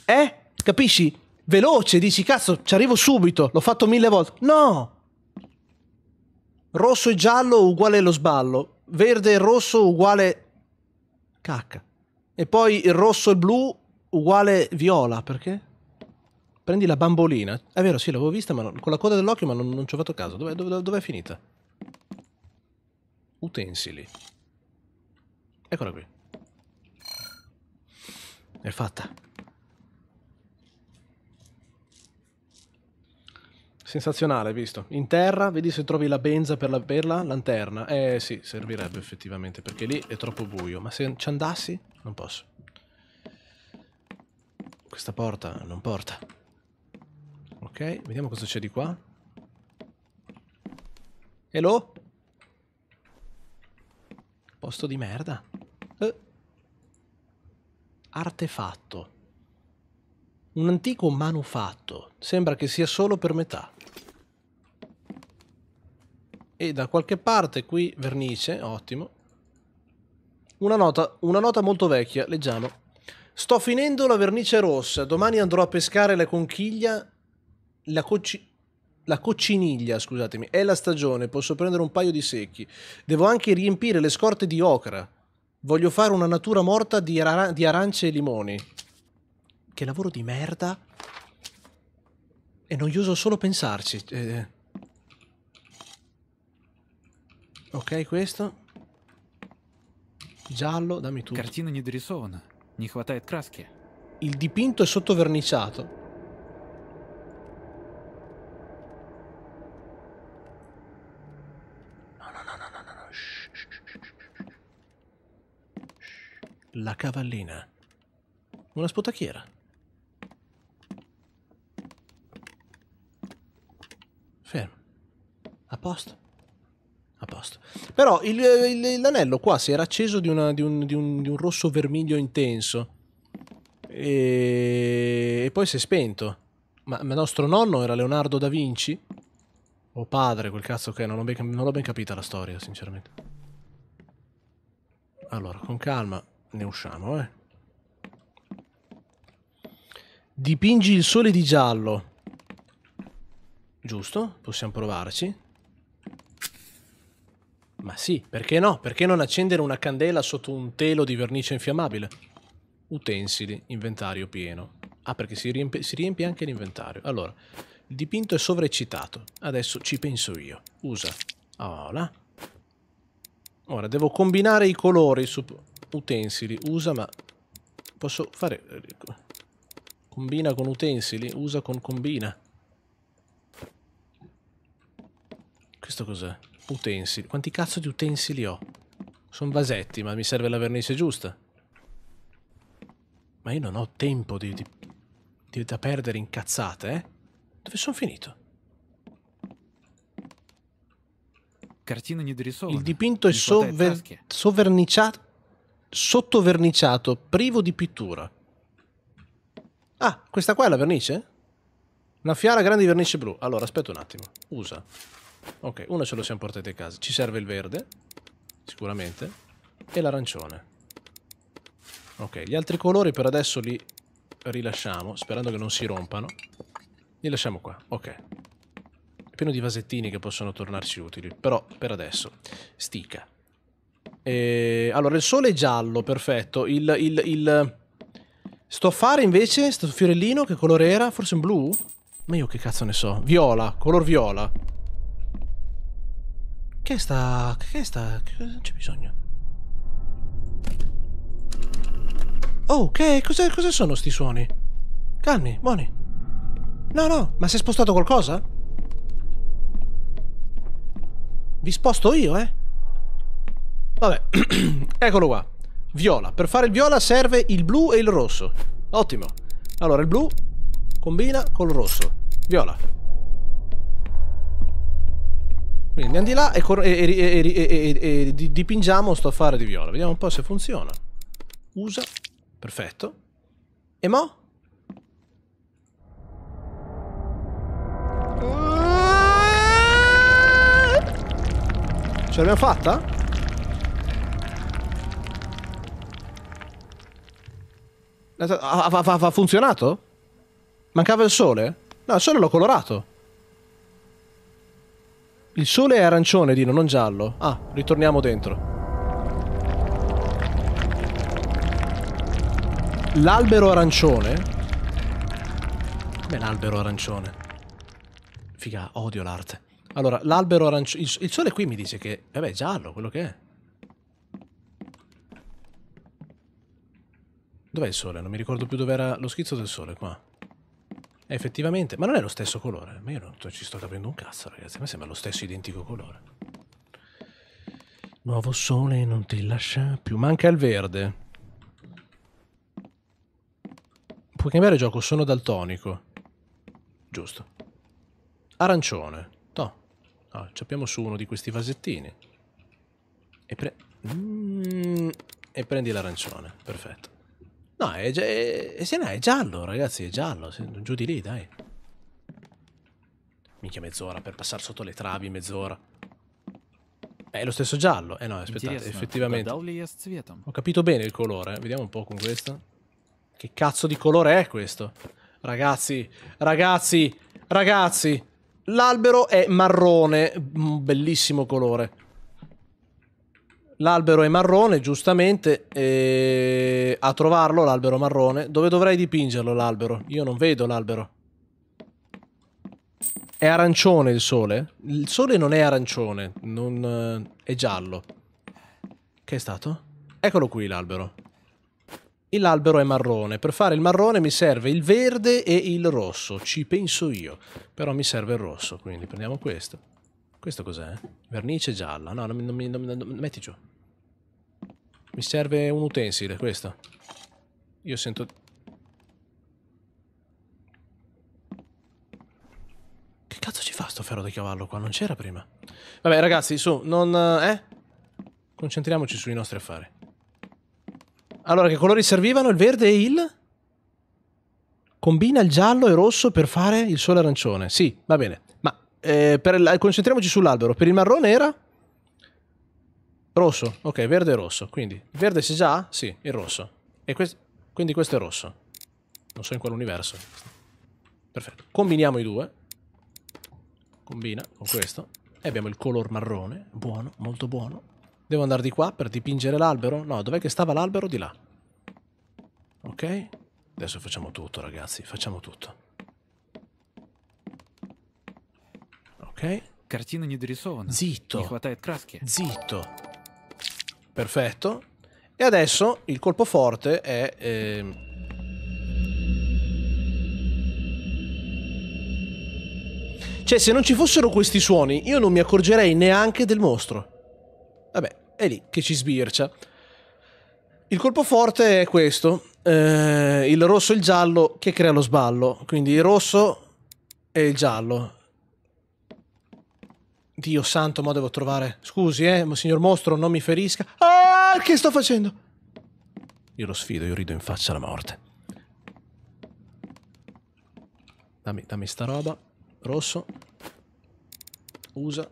Eh? Capisci? Veloce, dici cazzo, ci arrivo subito, l'ho fatto mille volte. No! rosso e giallo uguale lo sballo, verde e rosso uguale cacca. E poi il rosso e blu uguale viola, perché? Prendi la bambolina. È vero, sì, l'avevo vista ma non, con la coda dell'occhio, ma non, non ci ho fatto caso. Dov'è, dov, dov è finita? Utensili. Eccola qui. È fatta. Sensazionale, visto. In terra, vedi se trovi la benza per la, per la lanterna. Eh sì, servirebbe effettivamente, perché lì è troppo buio. Ma se ci andassi, non posso. Questa porta non porta. Ok, vediamo cosa c'è di qua. Hello? Posto di merda. Eh. Artefatto. Un antico manufatto. Sembra che sia solo per metà. E da qualche parte qui vernice, ottimo. Una nota, una nota molto vecchia, leggiamo. Sto finendo la vernice rossa, domani andrò a pescare la conchiglia, la, cocci, la cocciniglia, scusatemi. È la stagione, posso prendere un paio di secchi. Devo anche riempire le scorte di ocra. Voglio fare una natura morta di, ara di arance e limoni. Che lavoro di merda. È noioso solo pensarci. Eh, Ok, questo. Giallo, dammi tutto. Картина не дорисована. Не хватает краски. Il dipinto è sottoverniciato. No, no, no, no, no, no. La cavallina. Una spotacchiera. Fermo. A posto. A posto. Però il, il, l'anello qua si era acceso di, una, di, un, di, un, di un, rosso vermiglio intenso. E... e, poi si è spento. Ma, ma nostro nonno era Leonardo da Vinci? O padre, quel cazzo che è, non, ben, non l'ho ben capita la storia, sinceramente. Allora, con calma ne usciamo, eh. Dipingi il sole di giallo. Giusto, possiamo provarci. Ma sì, perché no? Perché non accendere una candela sotto un telo di vernice infiammabile? Utensili, inventario pieno. Ah, perché si riempie, si riempie anche l'inventario. Allora, il dipinto è sovraeccitato. Adesso ci penso io. Usa. Voilà. Ora, devo combinare i colori su utensili. Usa, ma... Posso fare... Combina con utensili? Usa con combina. Questo cos'è? Utensili. Quanti cazzo di utensili ho? Sono vasetti, ma mi serve la vernice giusta. Ma io non ho tempo di, di, di da perdere incazzate, eh? Dove sono finito? Il dipinto è sovver sovverniciato, sottoverniciato, privo di pittura. Ah, questa qua è la vernice? Una fiala grande di vernice blu. Allora, aspetta un attimo. Usa. Ok, uno ce lo siamo portati a casa. Ci serve il verde, sicuramente, e l'arancione. Ok, gli altri colori per adesso li rilasciamo, sperando che non si rompano. Li lasciamo qua, ok. È pieno di vasettini che possono tornarci utili, però per adesso. Stica. E... Allora, il sole è giallo, perfetto. Il, il, il... Stoffare invece, sto fiorellino, che colore era? Forse un blu? Ma io che cazzo ne so. Viola, color viola. Che sta... Che sta... Che cosa c'è bisogno. Oh, che... Cosa sono sti suoni? Calmi, buoni. No, no, ma si è spostato qualcosa? Vi sposto io, eh? Vabbè, eccolo qua. Viola. Per fare il viola serve il blu e il rosso. Ottimo. Allora, il blu combina col rosso. Viola. Quindi andiamo di là e, dipingiamo sto affare di viola. Vediamo un po' se funziona. Usa. Perfetto. E mo? Ce l'abbiamo fatta? Ha, ha, ha funzionato? Mancava il sole? No, il sole l'ho colorato. Il sole è arancione, Dino, non giallo. Ah, ritorniamo dentro. L'albero arancione? Com'è l'albero arancione? Figa, odio l'arte. Allora, l'albero arancione... Il, sole qui mi dice che... Vabbè, è giallo, quello che è. Dov'è il sole? Non mi ricordo più dov'era lo schizzo del sole, qua. Effettivamente, ma non è lo stesso colore. Ma io non ci sto capendo un cazzo, ragazzi. A me sembra lo stesso identico colore. Nuovo sole non ti lascia più. Manca il verde. Puoi cambiare gioco, sono daltonico. Giusto. Arancione. No. no ah, ci appiamo su uno di questi vasettini. E, pre mm, e prendi l'arancione. Perfetto. No, è, è, è, è giallo, ragazzi, è giallo. Giù di lì, dai. Minchia, mezz'ora per passare sotto le travi, mezz'ora. È lo stesso giallo. Eh no, aspettate, effettivamente. Ho capito bene il colore. Eh. Vediamo un po' con questo. Che cazzo di colore è questo? Ragazzi, ragazzi, ragazzi. L'albero è marrone, un mm, bellissimo colore. L'albero è marrone, giustamente, e... a trovarlo l'albero marrone. Dove dovrei dipingerlo l'albero? Io non vedo l'albero. È arancione il sole? Il sole non è arancione, non... Eh, è giallo. Che è stato? Eccolo qui l'albero. L'albero è marrone. Per fare il marrone mi serve il verde e il rosso. Ci penso io. Però mi serve il rosso, quindi prendiamo questo. Questo cos'è? Vernice gialla. No, non mi, non mi, non mi, metti giù. Mi serve un utensile, questo. Io sento... Che cazzo ci fa sto ferro da cavallo qua? Non c'era prima. Vabbè, ragazzi, su, non... Eh? Concentriamoci sui nostri affari. Allora, che colori servivano? Il verde e il... Combina il giallo e il rosso per fare il sole arancione. Sì, va bene. Eh, per, concentriamoci sull'albero. Per il marrone era? Rosso. Ok, verde e rosso. Quindi, verde si già? Sì, il rosso. E quest quindi questo è rosso. Non so in quale universo. Perfetto. Combiniamo i due. Combina con questo. E abbiamo il color marrone. Buono, molto buono. Devo andare di qua per dipingere l'albero? No, dov'è che stava l'albero? Di là. Ok. Adesso facciamo tutto, ragazzi. Facciamo tutto. Ok. Картина не дорисована. Zitto. Mi хватает краски. Zitto. Perfetto. E adesso il colpo forte è... Eh... Cioè, se non ci fossero questi suoni, io non mi accorgerei neanche del mostro. Vabbè, è lì che ci sbircia. Il colpo forte è questo. Eh, il rosso e il giallo che crea lo sballo. Quindi il rosso e il giallo. Dio santo, ma devo trovare. Scusi, eh, signor mostro, non mi ferisca. Ah, che sto facendo? Io lo sfido, io rido in faccia alla morte. Dammi, dammi sta roba. Rosso. Usa.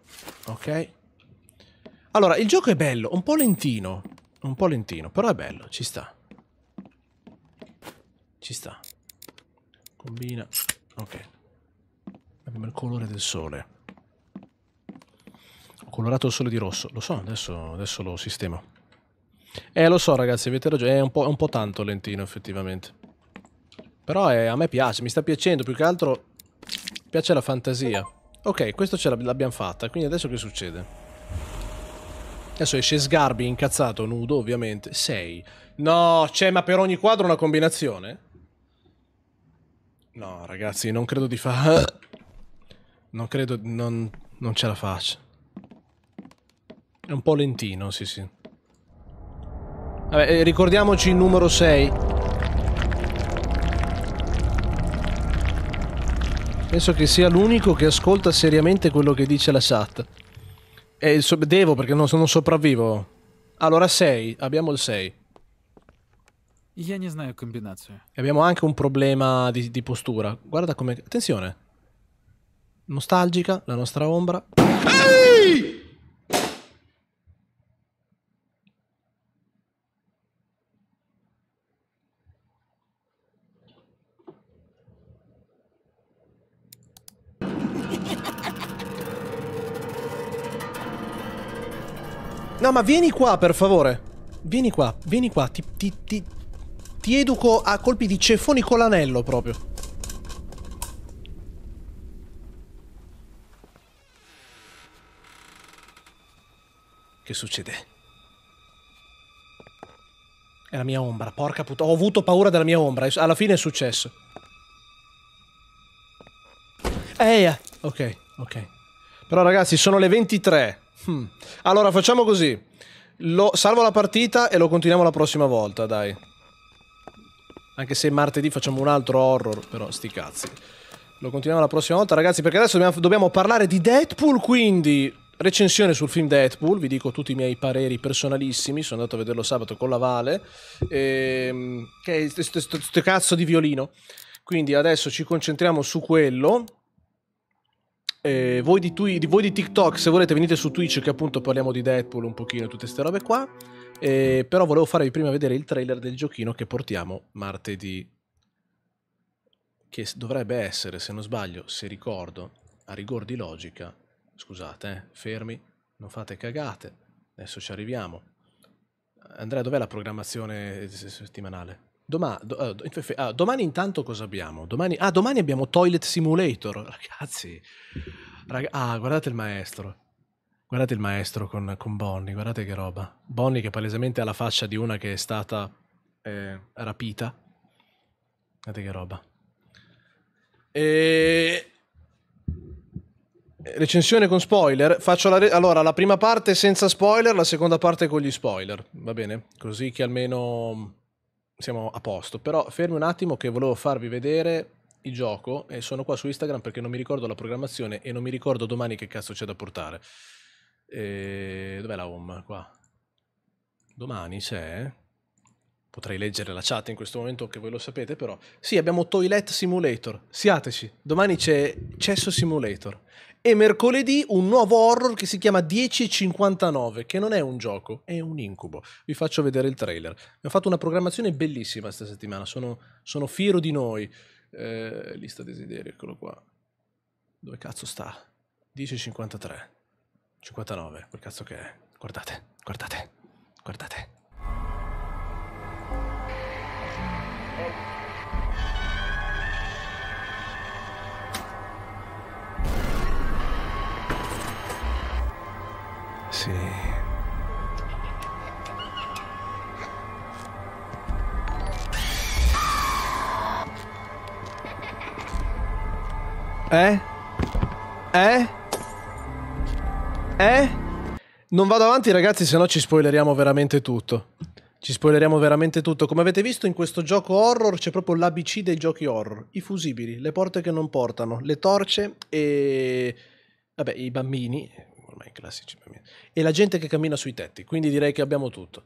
Ok. Allora, il gioco è bello, un po' lentino. Un po' lentino, però è bello, ci sta. Ci sta. Combina. Ok. Abbiamo il colore del sole colorato il sole di rosso. Lo so, adesso, adesso lo sistema. Eh, lo so ragazzi, avete ragione, è un po', è un po tanto lentino effettivamente. Però è, eh, a me piace, mi sta piacendo, più che altro piace la fantasia. Ok, questo ce l'abbiamo fatta, quindi adesso che succede? Adesso esce Sgarbi, incazzato, nudo ovviamente. 6. No, c'è ma per ogni quadro una combinazione? No ragazzi, non credo di fa... Non credo... non, non ce la faccio. È un po' lentino, sì, sì. Vabbè, eh, ricordiamoci il numero 6. Penso che sia l'unico che ascolta seriamente quello che dice la chat. E devo perché non, non sopravvivo. Allora 6, abbiamo il 6. Я не знаю комбинацию. Abbiamo anche un problema di, di postura. Guarda come... Attenzione. Nostalgica, la nostra ombra. Ehi! No, ma vieni qua, per favore. Vieni qua, vieni qua. Ti, ti, ti, ti educo a colpi di ceffoni con l'anello proprio. Che succede? È la mia ombra, porca puttana. Ho avuto paura della mia ombra. Alla fine è successo. Eia. Ok, ok. Però ragazzi, sono le 23. Hmm. Allora facciamo così. Lo, salvo la partita e lo continuiamo la prossima volta, dai. Anche se martedì facciamo un altro horror, però sti cazzi. Lo continuiamo la prossima volta, ragazzi, perché adesso dobbiamo, dobbiamo parlare di Deadpool, quindi recensione sul film Deadpool, vi dico tutti i miei pareri personalissimi, sono andato a vederlo sabato con la Vale, ehm, che è questo cazzo di violino. Quindi adesso ci concentriamo su quello, eh, voi, di tui, di, voi, di TikTok, se volete, venite su Twitch che appunto parliamo di Deadpool un pochino e tutte queste robe qua. Eh, però volevo farvi prima vedere il trailer del giochino che portiamo martedì. Che dovrebbe essere, se non sbaglio, se ricordo, a rigor di logica. Scusate, eh, fermi, non fate cagate. Adesso ci arriviamo. Andrea, dov'è la programmazione eh, settimanale? Doma, do, ah, domani intanto cosa abbiamo? Domani, ah, domani abbiamo Toilet Simulator, ragazzi. Rag- ah, guardate il maestro. Guardate il maestro con, con Bonnie, guardate che roba. Bonnie che palesemente ha la faccia di una che è stata eh, rapita. Guardate che roba. E... Eh, recensione con spoiler. Faccio la, re- allora, la prima parte senza spoiler, la seconda parte con gli spoiler. Va bene? Così che almeno siamo a posto, però fermi un attimo che volevo farvi vedere il gioco e sono qua su Instagram perché non mi ricordo la programmazione e non mi ricordo domani che cazzo c'è da portare. E... Eh, dov'è la home? Qua. Domani c'è potrei leggere la chat in questo momento che voi lo sapete, però sì, abbiamo Toilet Simulator, siateci, domani c'è Cesso Simulator e mercoledì un nuovo horror che si chiama 1059, che non è un gioco, è un incubo. Vi faccio vedere il trailer. Abbiamo fatto una programmazione bellissima questa settimana, sono, sono fiero di noi. Eh, lista desideri, eccolo qua. Dove cazzo sta? 1053, 59, quel cazzo che è. Guardate, guardate, guardate. Sì. Eh? Eh? Eh? Non vado avanti ragazzi, se no ci spoileriamo veramente tutto. Ci spoileriamo veramente tutto. Come avete visto in questo gioco horror c'è proprio l'ABC dei giochi horror. I fusibili, le porte che non portano, le torce e... Vabbè, i bambini, ormai i classici bambini. E la gente che cammina sui tetti, quindi direi che abbiamo tutto.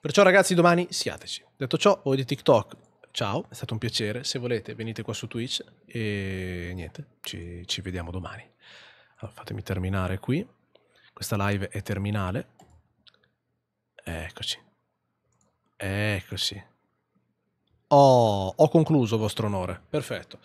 Perciò ragazzi domani siateci. Detto ciò, voi di TikTok, ciao, è stato un piacere, se volete venite qua su Twitch e niente, ci, ci vediamo domani. Allora, fatemi terminare qui, questa live è terminale. Eccoci, eccoci. Oh, ho concluso vostro onore, perfetto.